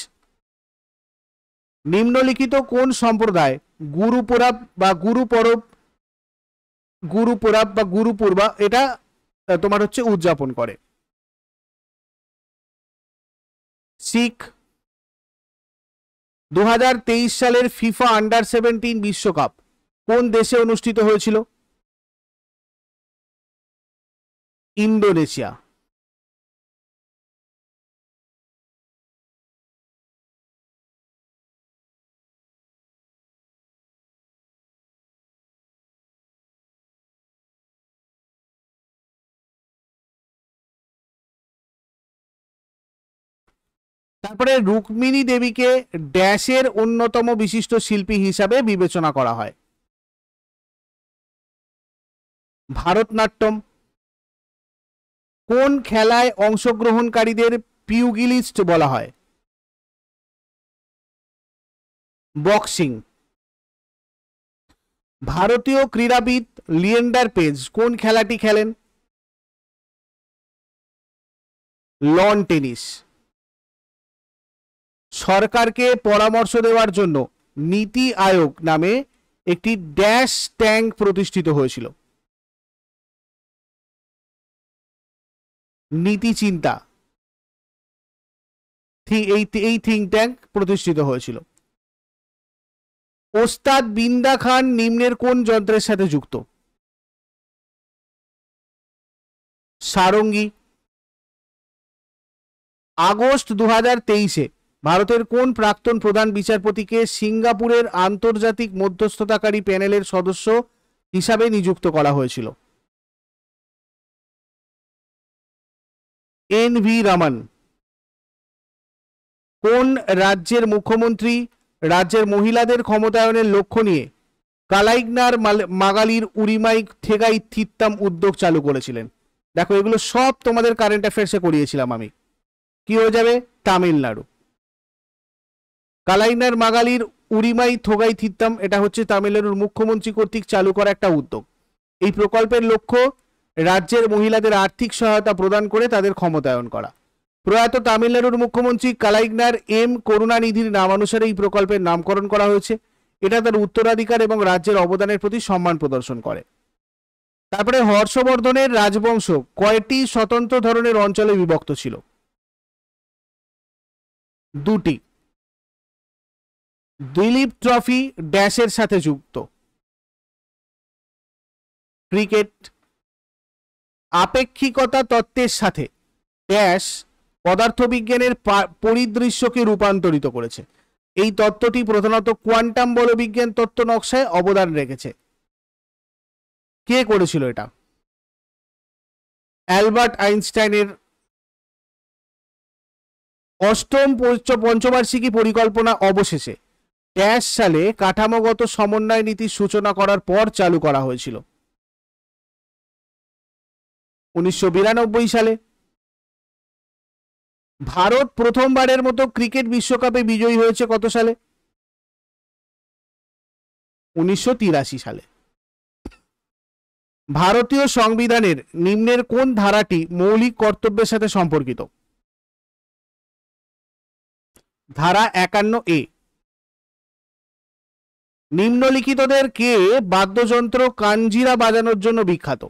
নিম্নলিখিত কোন সম্প্রদায় গুরুপোরাব বা গুরুপরব গুরুপোরাব বা গুরুপূর্বা এটা তোমার হচ্ছে উদযাপন করে শিখ দু সালের ফিফা আন্ডার সেভেন্টিন বিশ্বকাপ কোন দেশে অনুষ্ঠিত হয়েছিল ইন্দোনেশিয়া তারপরে রুক্মিণী দেবীকে ড্যাশের অন্যতম বিশিষ্ট শিল্পী হিসাবে বিবেচনা করা হয় ভারতনাট্যম কোন খেলায় অংশগ্রহণকারীদের পিউগিলিস্ট বলা হয় বক্সিং ভারতীয় ক্রীড়াবিদ লিয়েন্ডার পেজ কোন খেলাটি খেলেন লন টেনিস সরকারকে পরামর্শ দেওয়ার জন্য নীতি আয়োগ নামে একটি ড্যাশ ট্যাঙ্ক প্রতিষ্ঠিত হয়েছিল নীতি চিন্তা এই থিঙ্ক ট্যাঙ্ক প্রতিষ্ঠিত হয়েছিল ওস্তাদ বিন্দা খান নিম্নের কোন যন্ত্রের সাথে যুক্ত সারঙ্গী আগস্ট দু হাজার তেইশে ভারতের কোন প্রাক্তন প্রধান বিচারপতিকে সিঙ্গাপুরের আন্তর্জাতিক মধ্যস্থতাকারী প্যানেলের সদস্য হিসাবে নিযুক্ত করা হয়েছিল এন ভি রামান কোন রাজ্যের মুখ্যমন্ত্রী রাজ্যের মহিলাদের ক্ষমতায়নের লক্ষ্য নিয়ে কালাইগনার মাগালির উরিমাই থেকাই থিত্তাম উদ্যোগ চালু করেছিলেন দেখো এগুলো সব তোমাদের কারেন্ট অ্যাফেয়ার্সে করিয়েছিলাম আমি কি হয়ে যাবে তামিলনাড়ু কালাইনার মাগালির উরিমাই থোগাই থিত্তাম এটা হচ্ছে তামিলনাড়ুর মুখ্যমন্ত্রী কর্তৃক চালু করা একটা উদ্যোগ এই প্রকল্পের লক্ষ্য রাজ্যের মহিলাদের আর্থিক সহায়তা প্রদান করে তাদের ক্ষমতায়ন করা প্রয়াত তামিলনাড়ুর মুখ্যমন্ত্রী কালাইগনার এম করুণানিধির নামানুসারে এই প্রকল্পের নামকরণ করা হয়েছে এটা তার উত্তরাধিকার এবং রাজ্যের অবদানের প্রতি সম্মান প্রদর্শন করে তারপরে হর্ষবর্ধনের রাজবংশ কয়টি স্বতন্ত্র ধরনের অঞ্চলে বিভক্ত ছিল দুটি দিলীপ ট্রফি ড্যাশের সাথে যুক্ত ক্রিকেট আপেক্ষিকতা তত্ত্বের সাথে ড্যাশ পদার্থবিজ্ঞানের পরিদৃশ্যকে রূপান্তরিত করেছে এই তত্ত্বটি প্রধানত কোয়ান্টাম বলবিজ্ঞান তত্ত্ব নকশায় অবদান রেখেছে কে করেছিল এটা অ্যালবার্ট আইনস্টাইনের অষ্টম পঞ্চবার্ষিকী পরিকল্পনা অবশেষে ড্যাশ সালে কাঠামোগত সমন্বয় নীতির সূচনা করার পর চালু করা হয়েছিল উনিশশো সালে ভারত প্রথমবারের মতো ক্রিকেট বিশ্বকাপে বিজয়ী হয়েছে কত সালে উনিশশো সালে ভারতীয় সংবিধানের নিম্নের কোন ধারাটি মৌলিক কর্তব্যের সাথে সম্পর্কিত ধারা একান্ন এ নিম্নলিখিতদের কে বাদ্যযন্ত্র কাঞ্জিরা বাজানোর জন্য বিখ্যাত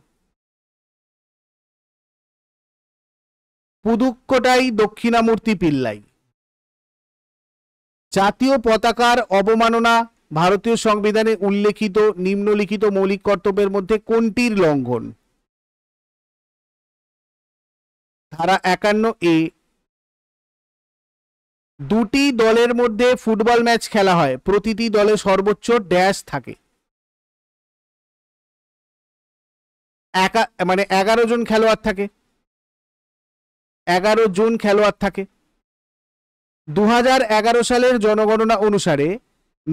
পুদুক্কোটাই দক্ষিণামূর্তি পিল্লাই জাতীয় পতাকার অবমাননা ভারতীয় সংবিধানে উল্লেখিত নিম্নলিখিত মৌলিক কর্তব্যের মধ্যে কোনটির লঙ্ঘন ধারা একান্ন এ দুটি দলের মধ্যে ফুটবল ম্যাচ খেলা হয় প্রতিটি দলে সর্বোচ্চ ড্যাশ থাকে একা মানে এগারো জন খেলোয়াড় থাকে এগারো জন খেলোয়াড় থাকে দু সালের জনগণনা অনুসারে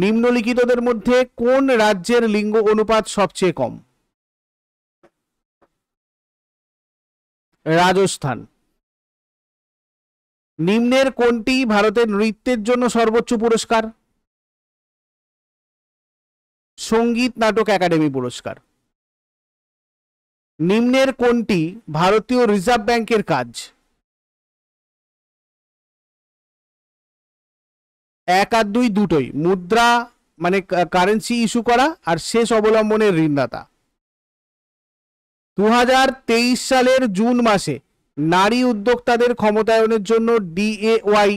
নিম্নলিখিতদের মধ্যে কোন রাজ্যের লিঙ্গ অনুপাত সবচেয়ে কম রাজস্থান নিম্নের কোনটি ভারতের নৃত্যের জন্য সর্বোচ্চ পুরস্কার সঙ্গীত নাটক একাডেমি পুরস্কার নিম্নের কোনটি ভারতীয় রিজার্ভ ব্যাংকের কাজ এক আর দুই দুটোই মুদ্রা মানে কারেন্সি ইস্যু করা আর শেষ অবলম্বনের ঋণদাতা দু সালের জুন মাসে নারী উদ্যোক্তাদের ক্ষমতায়নের জন্য ডিএওয়াই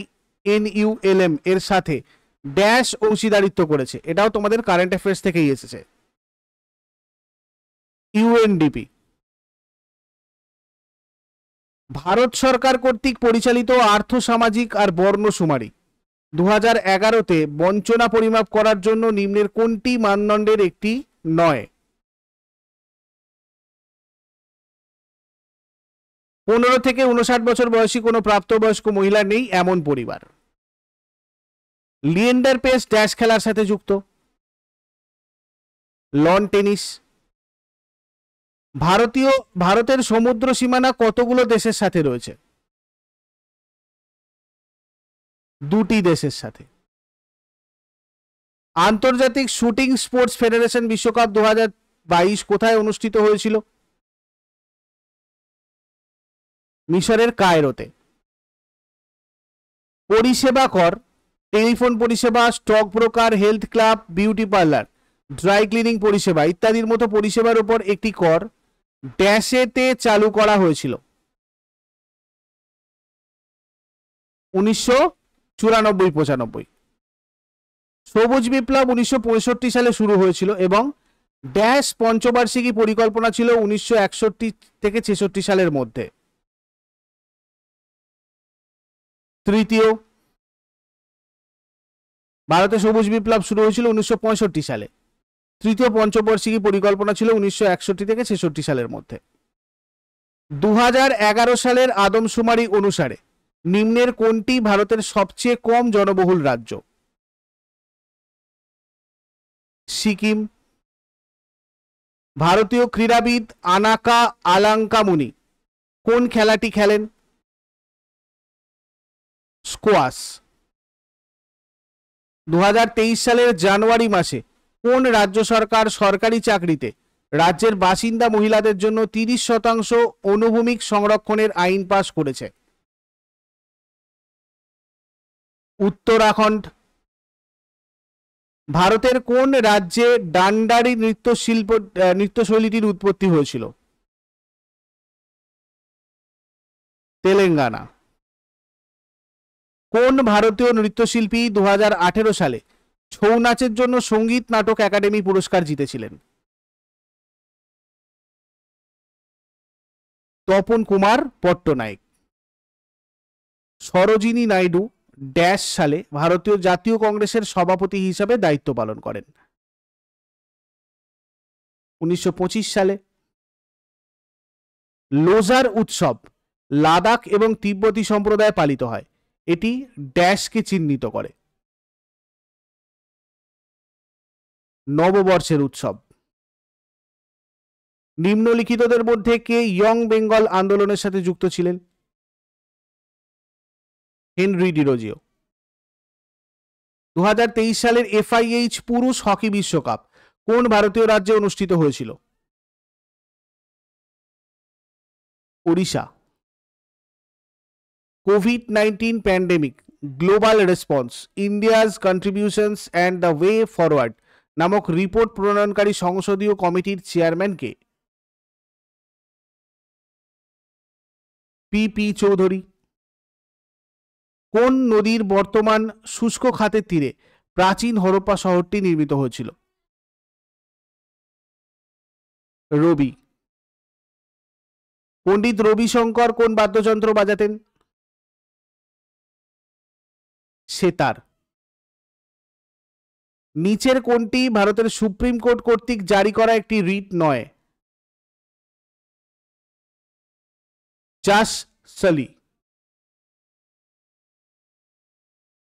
এনইউএলএম এর সাথে ড্যাশ অংশীদারিত্ব করেছে এটাও তোমাদের কারেন্ট অ্যাফেয়ার্স থেকেই এসেছে ইউএনডিপি ভারত সরকার কর্তৃক পরিচালিত আর্থসামাজিক আর বর্ণ সুমারি দু এগারোতে বঞ্চনা পরিমাপ করার জন্য নিম্নের কোনটি মানদণ্ডের একটি নয় পনেরো থেকে উনষাট বছর বয়সী কোনো প্রাপ্তবয়স্ক মহিলা নেই এমন পরিবার লিয়েন্ডার পেস ড্যাশ খেলার সাথে যুক্ত লন টেনিস ভারতীয় ভারতের সমুদ্র সীমানা কতগুলো দেশের সাথে রয়েছে দুটি দেশের সাথে আন্তর্জাতিক শুটিং স্পোর্টস ফেডারেশন বিশ্বকাপ দু কোথায় অনুষ্ঠিত হয়েছিল মিশরের কায়রোতে পরিষেবা কর টেলিফোন পরিষেবা stock broker health club beauty parlour dry cleaning পরিষেবা ইত্যাদির মতো পরিষেবার উপর একটি কর ড্যাশেতে চালু করা হয়েছিল উনিশশো চুরানব্বই পঁচানব্বই সবুজ বিপ্লব উনিশশো সালে শুরু হয়েছিল এবং ড্যাশ পঞ্চবার্ষিকী পরিকল্পনা ছিল উনিশশো থেকে ছেষট্টি সালের মধ্যে তৃতীয় ভারতে সবুজ বিপ্লব শুরু হয়েছিল উনিশশো সালে তৃতীয় পঞ্চবার্ষিকী পরিকল্পনা ছিল উনিশশো থেকে ছেষট্টি সালের মধ্যে দু সালের আদমশুমারি অনুসারে নিম্নের কোনটি ভারতের সবচেয়ে কম জনবহুল রাজ্য সিকিম ভারতীয় ক্রীড়াবিদ আনাকা আলাঙ্কামুনি কোন খেলাটি খেলেন স্কোয়াশ দু সালের জানুয়ারি মাসে কোন রাজ্য সরকার সরকারি চাকরিতে রাজ্যের বাসিন্দা মহিলাদের জন্য তিরিশ শতাংশ অনুভূমিক সংরক্ষণের আইন পাশ করেছে উত্তরাখণ্ড ভারতের কোন রাজ্যে ডান্ডারি নৃত্যশিল্প নৃত্যশৈলীটির উৎপত্তি হয়েছিল তেলেঙ্গানা কোন ভারতীয় নৃত্যশিল্পী দু সালে ছৌ নাচের জন্য সঙ্গীত নাটক একাডেমি পুরস্কার জিতেছিলেন তপন কুমার পট্টনায়ক সরোজিনী নাইডু ড্যাশ সালে ভারতীয় জাতীয় কংগ্রেসের সভাপতি হিসাবে দায়িত্ব পালন করেন উনিশশো সালে লোজার উৎসব লাদাখ এবং তিব্বতী সম্প্রদায় পালিত হয় এটি ড্যাশকে চিহ্নিত করে নববর্ষের উৎসব নিম্নলিখিতদের মধ্যে কে ইয়ং বেঙ্গল আন্দোলনের সাথে যুক্ত ছিলেন হেনরি ডিরোজিও দু সালের এফআইএইচ পুরুষ হকি বিশ্বকাপ কোন ভারতীয় রাজ্যে অনুষ্ঠিত হয়েছিল Odisha covid nineteen pandemic global response India's contributions and the way forward নামক রিপোর্ট প্রণয়নকারী সংসদীয় কমিটির চেয়ারম্যানকে পি পি চৌধুরী কোন নদীর বর্তমান শুষ্ক খাতের তীরে প্রাচীন হরপ্পা শহরটি নির্মিত হয়েছিল রবি পণ্ডিত রবিশঙ্কর কোন বাদ্যযন্ত্র বাজাতেন সেতার নিচের কোনটি ভারতের সুপ্রিম কোর্ট কর্তৃক জারি করা একটি রিট নয় চাষ সলি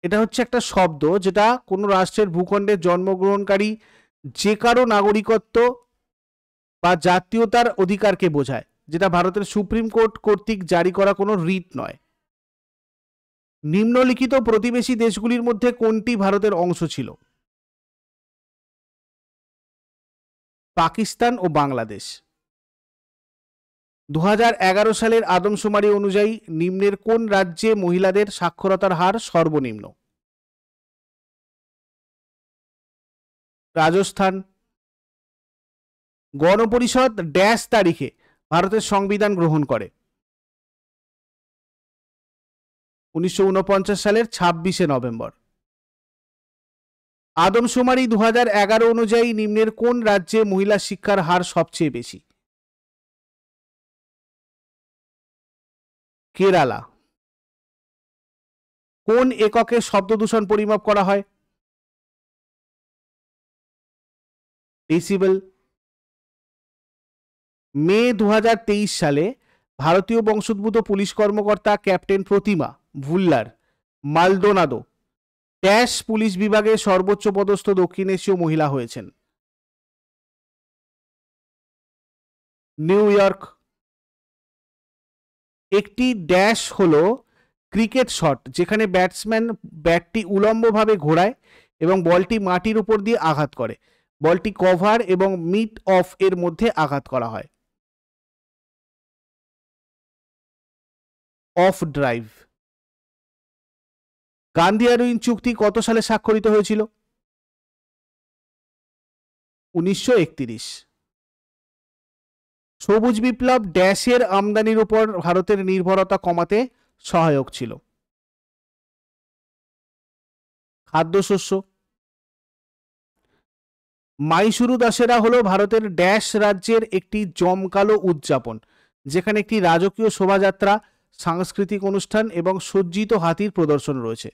এটা হচ্ছে একটা শব্দ যেটা কোনো রাষ্ট্রের ভূখণ্ডে জন্মগ্রহণকারী যে কারো নাগরিকত্ব বা জাতীয়তার অধিকারকে বোঝায় যেটা ভারতের সুপ্রিম কোর্ট কর্তৃক জারি করা কোনো রিট নয় নিম্নলিখিত প্রতিবেশী দেশগুলির মধ্যে কোনটি ভারতের অংশ ছিল পাকিস্তান ও বাংলাদেশ দু সালের আদমশুমারি অনুযায়ী নিম্নের কোন রাজ্যে মহিলাদের সাক্ষরতার হার সর্বনিম্ন রাজস্থান গণপরিষদ ড্যাশ তারিখে ভারতের সংবিধান গ্রহণ করে উনিশশো সালের ছাব্বিশে নভেম্বর আদমশুমারি দু অনুযায়ী নিম্নের কোন রাজ্যে মহিলা শিক্ষার হার সবচেয়ে বেশি কেরালা কোন এককে শব্দ দূষণ পরিমাপ করা হয় ডিসিবেল মে দু সালে ভারতীয় বংশোদ্ভূত পুলিশ কর্মকর্তা captain Pratima Bhullar Maldonado dash police বিভাগে সর্বোচ্চ পদস্থ দক্ষিণ এশীয় মহিলা হয়েছেন নিউ ইয়র্ক একটি ড্যাশ হলো ক্রিকেট শট যেখানে ব্যাটসম্যান ব্যাটটি উলম্বভাবে ঘোরায় এবং বলটি মাটির উপর দিয়ে আঘাত করে বলটি কভার এবং মিট অফ এর মধ্যে আঘাত করা হয় অফ ড্রাইভ গান্ধী আরুইন চুক্তি কত সালে স্বাক্ষরিত হয়েছিল উনিশশো সবুজ বিপ্লব ড্যাশের আমদানির উপর ভারতের নির্ভরতা কমাতে সহায়ক ছিল খাদ্যশস্য মাইসুরু দাসেরা হলো ভারতের ড্যাশ রাজ্যের একটি জমকালো উদযাপন যেখানে একটি রাজকীয় শোভাযাত্রা সাংস্কৃতিক অনুষ্ঠান এবং সজ্জিত হাতির প্রদর্শন রয়েছে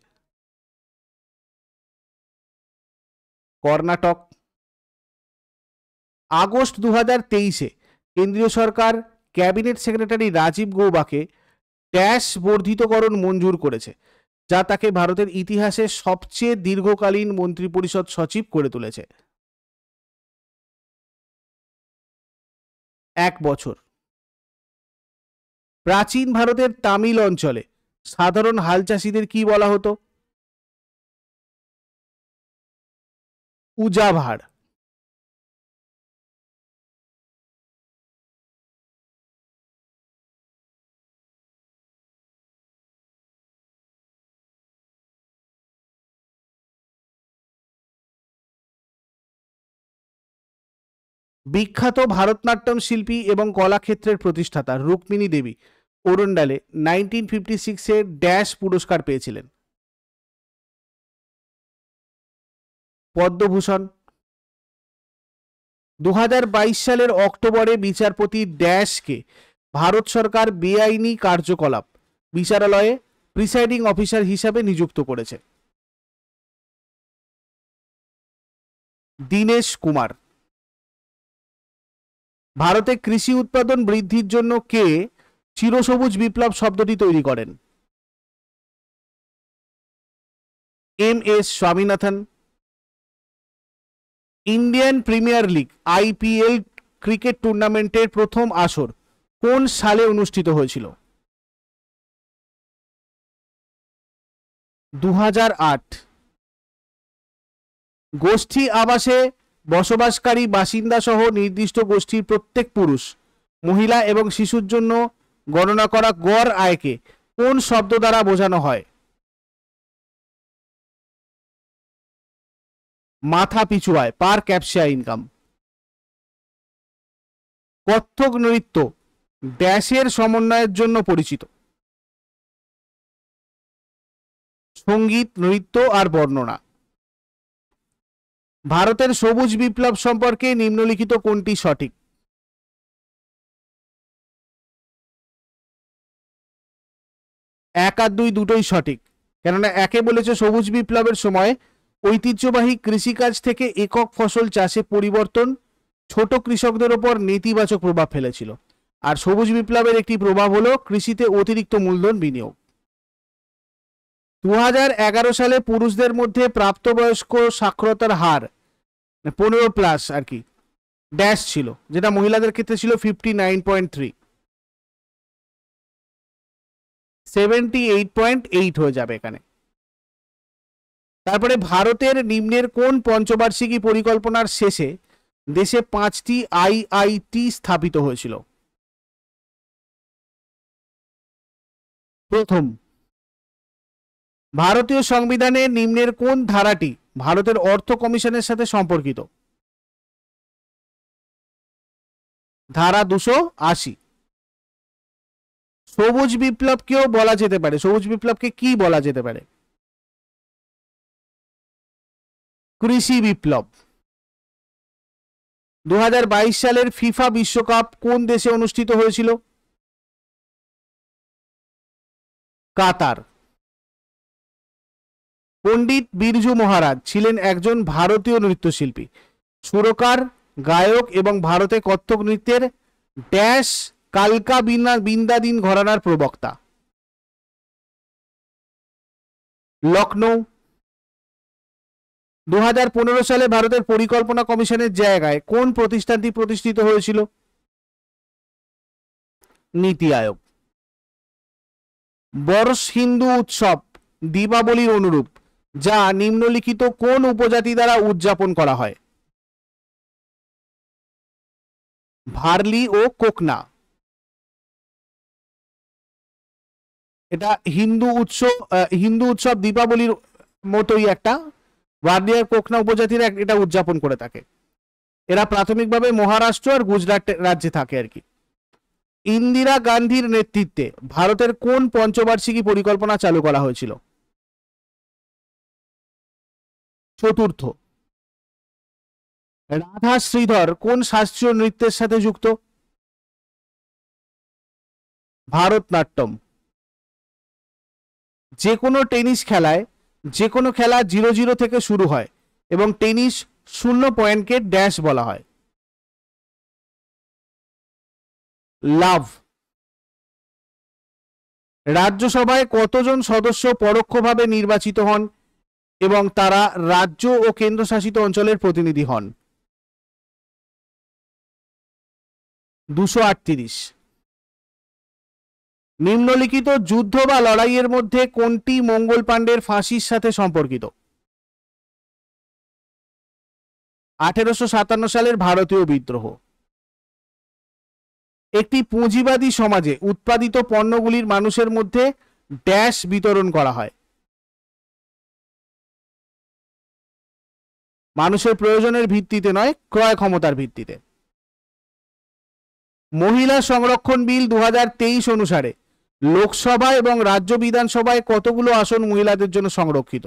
কর্ণাটক আগস্ট দু হাজার তেইশে কেন্দ্রীয় সরকার ক্যাবিনেট সেক্রেটারি রাজীব গৌবাকে ড্যাশ বর্ধিতকরণ মঞ্জুর করেছে যা তাকে ভারতের ইতিহাসে সবচেয়ে দীর্ঘকালীন মন্ত্রিপরিষদ সচিব করে তুলেছে এক বছর প্রাচীন ভারতের তামিল অঞ্চলে সাধারণ হাল চাষিদের কি বলা হতো উজাভাড় বিখ্যাত ভারতনাট্যম শিল্পী এবং কলাক্ষেত্রের প্রতিষ্ঠাতা Rukmini Devi Arundale nineteen fifty সিক্সে ড্যাশ পুরস্কার পেয়েছিলেন পদ্মভূষণ দু সালের অক্টোবরে বিচারপতি ড্যাশকে ভারত সরকার বেআইনি কার্যকলাপ বিচারালয়ে প্রিসাইডিং অফিসার হিসাবে নিযুক্ত করেছে দীনেশ কুমার ভারতে কৃষি উৎপাদন বৃদ্ধির জন্য কে চিরসবুজ বিপ্লব শব্দটি তৈরি করেন M S Swaminathan Indian premier league IPL cricket টুর্নামেন্টের প্রথম আসর কোন সালে অনুষ্ঠিত হয়েছিল দু গোষ্ঠী আবাসে বসবাসকারী বাসিন্দা সহ নির্দিষ্ট গোষ্ঠীর প্রত্যেক পুরুষ মহিলা এবং শিশুর জন্য গণনা করা গড় আয়কে কোন শব্দ দ্বারা বোঝানো হয় মাথা পিছু আয় পার ক্যাপসিয়া ইনকাম কত্থক নৃত্য দেশের সমন্বয়ের জন্য পরিচিত সঙ্গীত নৃত্য আর বর্ণনা ভারতের সবুজ বিপ্লব সম্পর্কে নিম্নলিখিত কোনটি সঠিক এক আর দুই দুটোই সঠিক কেননা একে বলেছে সবুজ বিপ্লবের সময় ঐতিহ্যবাহী কৃষিকাজ থেকে একক ফসল চাষে পরিবর্তন ছোট কৃষকদের ওপর নেতিবাচক প্রভাব ফেলেছিল আর সবুজ বিপ্লবের একটি প্রভাব হলো কৃষিতে অতিরিক্ত মূলধন বিনিয়োগ দু সালে পুরুষদের মধ্যে প্রাপ্তবয়স্ক সাক্ষরতার হার মানে পনেরো প্লাস আর কি ড্যাশ ছিল যেটা মহিলাদের ক্ষেত্রে ছিল fifty nine point three seventy eight point eight হয়ে যাবে এখানে তারপরে ভারতের নিম্নের কোন পঞ্চবার্ষিকী পরিকল্পনার শেষে দেশে পাঁচটি আইআইটি স্থাপিত হয়েছিল প্রথম ভারতীয় সংবিধানে নিম্নের কোন ধারাটি ভারতের অর্থ কমিশনের সাথে সম্পর্কিত ধারা দুশো আশি সবুজ বিপ্লবকেও বলা যেতে পারে সবুজ বিপ্লবকে কি বলা যেতে পারে কৃষি বিপ্লব দু সালের ফিফা বিশ্বকাপ কোন দেশে অনুষ্ঠিত হয়েছিল কাতার পণ্ডিত বিরজু মহারাজ ছিলেন একজন ভারতীয় নৃত্যশিল্পী সুরকার গায়ক এবং ভারতে কত্থক নৃত্যের ড্যাশ কালকা বিনা বিন্দাদিন ঘরানার প্রবক্তা লখনৌ দু হাজার পনেরো সালে ভারতের পরিকল্পনা কমিশনের জায়গায় কোন প্রতিষ্ঠানটি প্রতিষ্ঠিত হয়েছিল নীতি আয়োগ বর্ষ হিন্দু উৎসব দীপাবলির অনুরূপ যা নিম্নলিখিত কোন উপজাতি দ্বারা উদযাপন করা হয় ভার্লি ও কোকনা এটা হিন্দু উৎসব হিন্দু উৎসব দীপাবলির মতোই একটা আর কোকনা উপজাতিরা এটা উদযাপন করে থাকে এরা প্রাথমিকভাবে মহারাষ্ট্র আর গুজরাট রাজ্যে থাকে আর কি ইন্দিরা গান্ধীর নেতৃত্বে ভারতের কোন পঞ্চবার্ষিকী পরিকল্পনা চালু করা হয়েছিল চতুর্থ রাধা শ্রীধর কোন শাস্ত্রীয় নৃত্যের সাথে যুক্ত ভারতনাট্যম যে কোনো টেনিস খেলায় যে কোনো খেলা জিরো জিরো থেকে শুরু হয় এবং টেনিস শূন্য পয়েন্টকে ড্যাশ বলা হয় লাভ রাজ্যসভায় কতজন সদস্য পরোক্ষভাবে নির্বাচিত হন এবং তারা রাজ্য ও কেন্দ্রশাসিত অঞ্চলের প্রতিনিধি হন দুশো আটত্রিশ নিম্নলিখিত যুদ্ধ বা লড়াইয়ের মধ্যে কোনটি মঙ্গল পাণ্ডের ফাঁসির সাথে সম্পর্কিত আঠেরোশো সাতান্ন সালের ভারতীয় বিদ্রোহ একটি পুঁজিবাদী সমাজে উৎপাদিত পণ্যগুলির মানুষের মধ্যে ড্যাশ বিতরণ করা হয় মানুষের প্রয়োজনের ভিত্তিতে নয় ক্রয় ক্ষমতার ভিত্তিতে মহিলা সংরক্ষণ বিল দু অনুসারে লোকসভা এবং রাজ্য বিধানসভায় কতগুলো আসন মহিলাদের জন্য সংরক্ষিত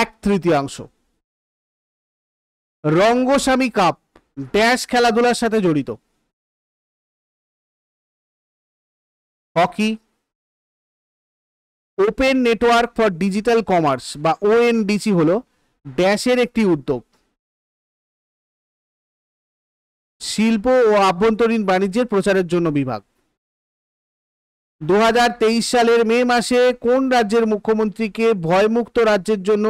এক তৃতীয়াংশ রঙ্গস্বামী কাপ ড্যাশ খেলাধুলার সাথে জড়িত hockey open network for digital commerce বা ওএনডিসি হল ড্যাশের একটি উদ্যোগ শিল্প ও আভ্যন্তরীণ বাণিজ্যের প্রচারের জন্য বিভাগ দু সালের মে মাসে কোন রাজ্যের মুখ্যমন্ত্রীকে ভয়মুক্ত রাজ্যের জন্য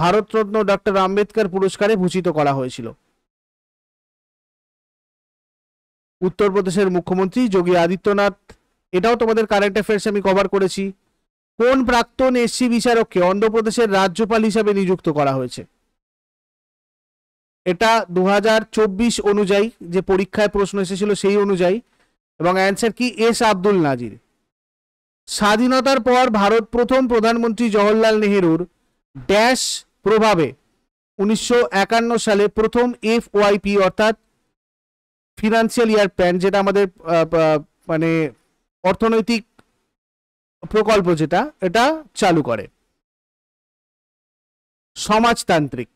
ভারতরত্ন ডক্টর আম্বেদকর পুরস্কারে ভূষিত করা হয়েছিল উত্তরপ্রদেশের মুখ্যমন্ত্রী যোগী আদিত্যনাথ এটাও তোমাদের কারেন্ট অ্যাফেয়ার্স আমি কভার করেছি কোন প্রাক্তন এসসি বিচারককে অন্ধ্রপ্রদেশের রাজ্যপাল হিসাবে নিযুক্ত করা হয়েছে এটা দু অনুযায়ী যে পরীক্ষায় প্রশ্ন এসেছিল সেই অনুযায়ী এবং অ্যান্সার কি এস আব্দুল নাজির স্বাধীনতার পর ভারত প্রথম প্রধানমন্ত্রী জওহরলাল নেহেরুর ড্যাশ প্রভাবে উনিশশো সালে প্রথম এফ ওয়াইপি অর্থাৎ ফিনান্সিয়াল ইয়ার প্ল্যান যেটা আমাদের মানে অর্থনৈতিক প্রকল্প যেটা এটা চালু করে সমাজতান্ত্রিক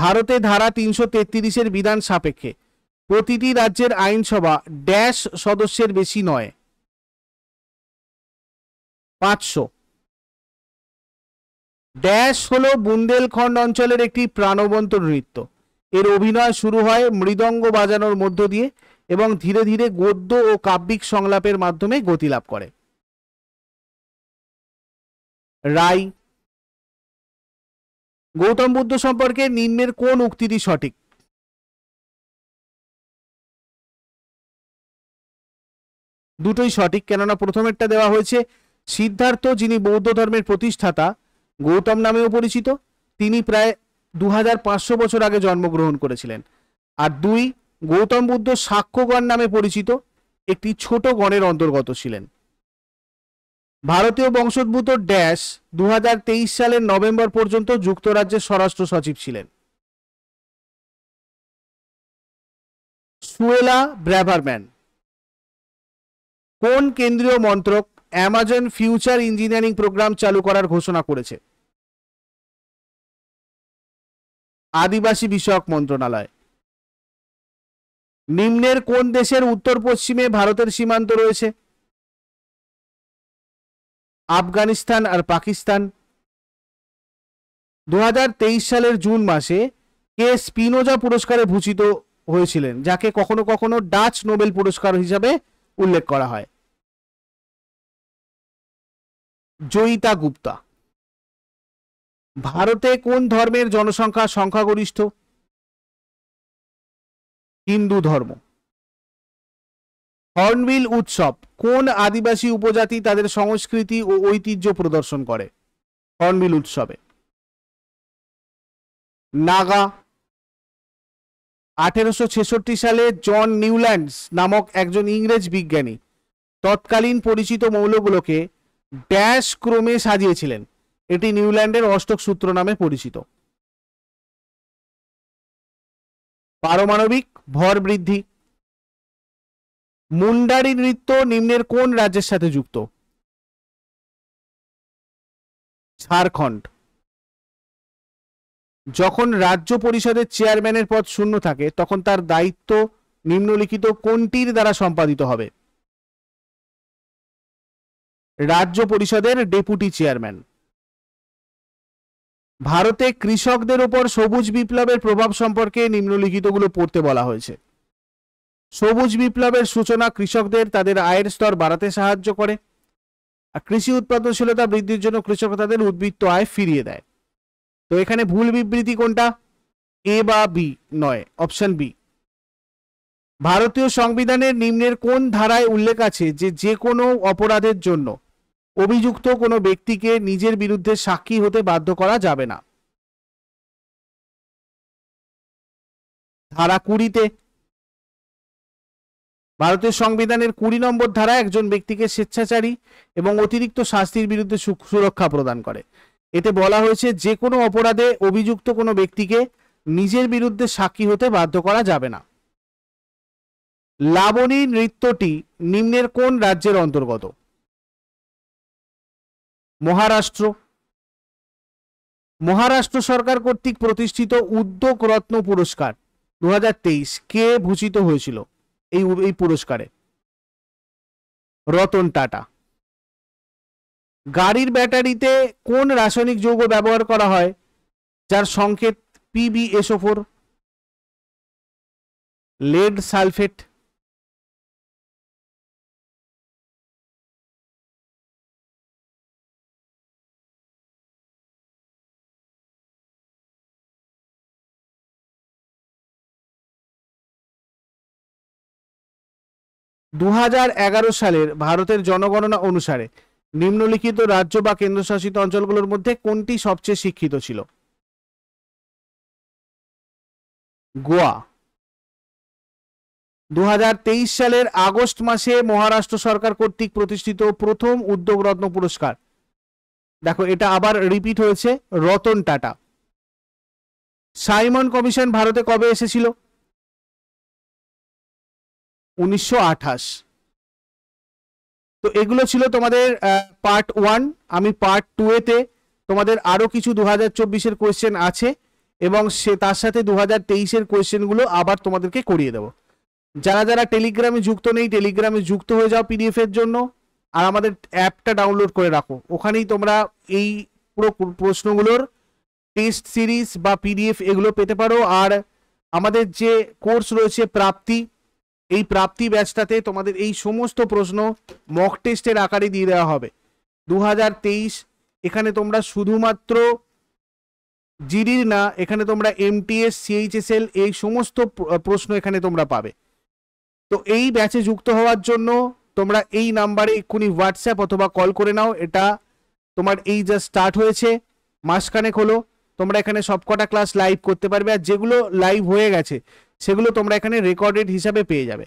ভারতে ধারা তিনশো তেত্রিশের বিধান সাপেক্ষে প্রতিটি রাজ্যের আইনসভা ড্যাশ সদস্যের বেশি নয় পাঁচশো ড্যাশ হল বুন্দেলখণ্ড অঞ্চলের একটি প্রাণবন্ত নৃত্য এর অভিনয় শুরু হয় মৃদঙ্গ বাজানোর মধ্য দিয়ে এবং ধীরে ধীরে গদ্য ও কাব্যিক সংলাপের মাধ্যমে গতি লাভ করে রায় গৌতম বুদ্ধ সম্পর্কে নিম্নের কোন উক্তিটি সঠিক দুটোই সঠিক কেননা প্রথমেরটা দেওয়া হয়েছে সিদ্ধার্থ যিনি বৌদ্ধ ধর্মের প্রতিষ্ঠাতা গৌতম নামেও পরিচিত তিনি প্রায় দু বছর আগে জন্মগ্রহণ করেছিলেন আর দুই গৌতম বুদ্ধ সাক্ষ্যগণ নামে পরিচিত একটি ছোট গণের অন্তর্গত ছিলেন ভারতীয় বংশোদ্ভূত ড্যাশ দু সালের নভেম্বর পর্যন্ত যুক্তরাজ্যের স্বরাষ্ট্র সচিব ছিলেন সুয়েলা ব্র্যাভারম্যান কোন কেন্দ্রীয় মন্ত্রক অ্যামাজন ফিউচার ইঞ্জিনিয়ারিং প্রোগ্রাম চালু করার ঘোষণা করেছে আদিবাসী বিষয়ক মন্ত্রণালয় নিম্নের কোন দেশের উত্তর পশ্চিমে ভারতের সীমান্ত রয়েছে আফগানিস্তান আর পাকিস্তান দু সালের জুন মাসে কে স্পিনোজা পুরস্কারে ভূষিত হয়েছিলেন যাকে কখনো কখনো ডাচ নোবেল পুরস্কার হিসাবে উল্লেখ করা হয় জয়িতা গুপ্তা ভারতে কোন ধর্মের জনসংখ্যা সংখ্যাগরিষ্ঠ হিন্দু ধর্ম হর্নবিল উৎসব কোন আদিবাসী উপজাতি তাদের সংস্কৃতি ও ঐতিহ্য প্রদর্শন করে হর্নবিল উৎসবে নাগা আঠেরোশো ছেষট্টি সালে জন নিউল্যান্ডস নামক একজন ইংরেজ বিজ্ঞানী তৎকালীন পরিচিত মৌলগুলোকে ড্যাশ ক্রমে সাজিয়েছিলেন এটি নিউল্যান্ডের অষ্টক সূত্র নামে পরিচিত পারমাণবিক ভর বৃদ্ধি মুন্ডারি নৃত্য নিম্নের কোন রাজ্যের সাথে যুক্ত ঝাড়খণ্ড যখন রাজ্য পরিষদের চেয়ারম্যানের পদ শূন্য থাকে তখন তার দায়িত্ব নিম্নলিখিত কোনটির দ্বারা সম্পাদিত হবে রাজ্য পরিষদের ডেপুটি চেয়ারম্যান ভারতে কৃষকদের ওপর সবুজ বিপ্লবের প্রভাব সম্পর্কে নিম্নলিখিতগুলো পড়তে বলা হয়েছে সবুজ বিপ্লবের সূচনা কৃষকদের তাদের আয়ের স্তর বাড়াতে সাহায্য করে আর কৃষি উৎপাদনশীলতা বৃদ্ধির জন্য কৃষক তাদের উদ্বৃত্ত আয় ফিরিয়ে দেয় তো এখানে ভুল বিবৃতি কোনটা এ বা বি নয় অপশন বি ভারতীয় সংবিধানের নিম্নের কোন ধারায় উল্লেখ আছে যে যে কোনো অপরাধের জন্য অভিযুক্ত কোনো ব্যক্তিকে নিজের বিরুদ্ধে সাক্ষী হতে বাধ্য করা যাবে না ধারা কুড়িতে ভারতের সংবিধানের কুড়ি নম্বর ধারা একজন ব্যক্তিকে স্বেচ্ছাচারী এবং অতিরিক্ত শাস্তির বিরুদ্ধে সুরক্ষা প্রদান করে এতে বলা হয়েছে যে কোনো অপরাধে অভিযুক্ত কোনো ব্যক্তিকে নিজের বিরুদ্ধে সাক্ষী হতে বাধ্য করা যাবে না লাবণী নৃত্যটি নিম্নের কোন রাজ্যের অন্তর্গত মহারাষ্ট্র মহারাষ্ট্র সরকার কর্তৃক প্রতিষ্ঠিত উদ্যোগ রত্ন পুরস্কার দু কে ভূষিত হয়েছিল এই এই পুরস্কারে রতন টাটা গাড়ির ব্যাটারিতে কোন রাসায়নিক যৌগ ব্যবহার করা হয় যার সংকেত পিবিএসও ফোর লেড সালফেট দু সালের ভারতের জনগণনা অনুসারে নিম্নলিখিত রাজ্য বা কেন্দ্রশাসিত অঞ্চলগুলোর মধ্যে কোনটি সবচেয়ে শিক্ষিত ছিল গোয়া দু সালের আগস্ট মাসে মহারাষ্ট্র সরকার কর্তৃক প্রতিষ্ঠিত প্রথম উদ্যোগ রত্ন পুরস্কার দেখো এটা আবার রিপিট হয়েছে রতন টাটা সাইমন কমিশন ভারতে কবে এসেছিল উনিশশো তো এগুলো ছিল তোমাদের পার্ট ওয়ান আমি পার্ট টু এতে তোমাদের আরও কিছু দু হাজার চব্বিশের কোয়েশ্চেন আছে এবং সে তার সাথে দু হাজার তেইশের কোয়েশ্চেনগুলো আবার তোমাদেরকে করিয়ে দেবো যারা যারা টেলিগ্রামে যুক্ত নেই টেলিগ্রামে যুক্ত হয়ে যাও পিডিএফের জন্য আর আমাদের অ্যাপটা ডাউনলোড করে রাখো ওখানেই তোমরা এই পুরো প্রশ্নগুলোর টেস্ট সিরিজ বা পিডিএফ এগুলো পেতে পারো আর আমাদের যে কোর্স রয়েছে প্রাপ্তি এই প্রাপ্তি ব্যাচটাতে তোমাদের এই সমস্ত প্রশ্ন মক টেস্টের আকারে দিয়ে দেওয়া হবে দু এখানে তোমরা শুধুমাত্র জিডির না এখানে তোমরা এমটিএস সিএইচএসএল এই সমস্ত প্রশ্ন এখানে তোমরা পাবে তো এই ব্যাচে যুক্ত হওয়ার জন্য তোমরা এই নাম্বারে এক্ষুনি হোয়াটসঅ্যাপ অথবা কল করে নাও এটা তোমার এই যা স্টার্ট হয়েছে মাসখানেক হলো তোমরা এখানে সবকটা ক্লাস লাইভ করতে পারবে আর যেগুলো লাইভ হয়ে গেছে সেগুলো তোমরা এখানে রেকর্ডেড হিসাবে পেয়ে যাবে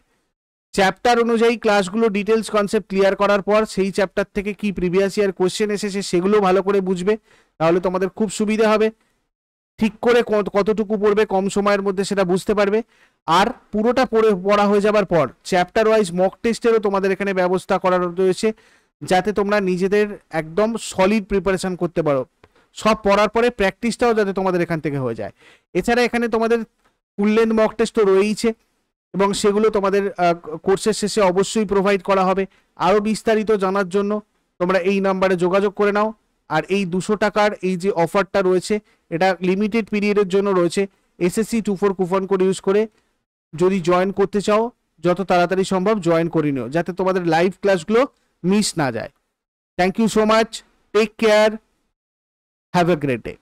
চ্যাপ্টার অনুযায়ী ক্লাসগুলো ডিটেলস কনসেপ্ট ক্লিয়ার করার পর সেই চ্যাপ্টার থেকে কি প্রিভিয়াস ইয়ার কোয়েশ্চেন এসেছে সেগুলো ভালো করে বুঝবে তাহলে তোমাদের খুব সুবিধা হবে ঠিক করে কতটুকু পড়বে কম সময়ের মধ্যে সেটা বুঝতে পারবে আর পুরোটা পড়ে পড়া হয়ে যাবার পর চ্যাপ্টার ওয়াইজ মক টেস্টেরও তোমাদের এখানে ব্যবস্থা করা রয়েছে যাতে তোমরা নিজেদের একদম সলিড প্রিপারেশন করতে পারো সব পড়ার পরে প্র্যাকটিসটাও যাতে তোমাদের এখান থেকে হয়ে যায় এছাড়া এখানে তোমাদের ফুললেন মক টেস্ট তো রয়েইছে এবং সেগুলো তোমাদের কোর্সের শেষে অবশ্যই প্রোভাইড করা হবে আরও বিস্তারিত জানার জন্য তোমরা এই নাম্বারে যোগাযোগ করে নাও আর এই দুশো টাকার এই যে অফারটা রয়েছে এটা লিমিটেড পিরিয়ডের জন্য রয়েছে SSC two four coupon code use করে যদি জয়েন করতে চাও যত তাড়াতাড়ি সম্ভব জয়েন করে নিও যাতে তোমাদের লাইভ ক্লাসগুলো মিস না যায় thank you so much take care have a great day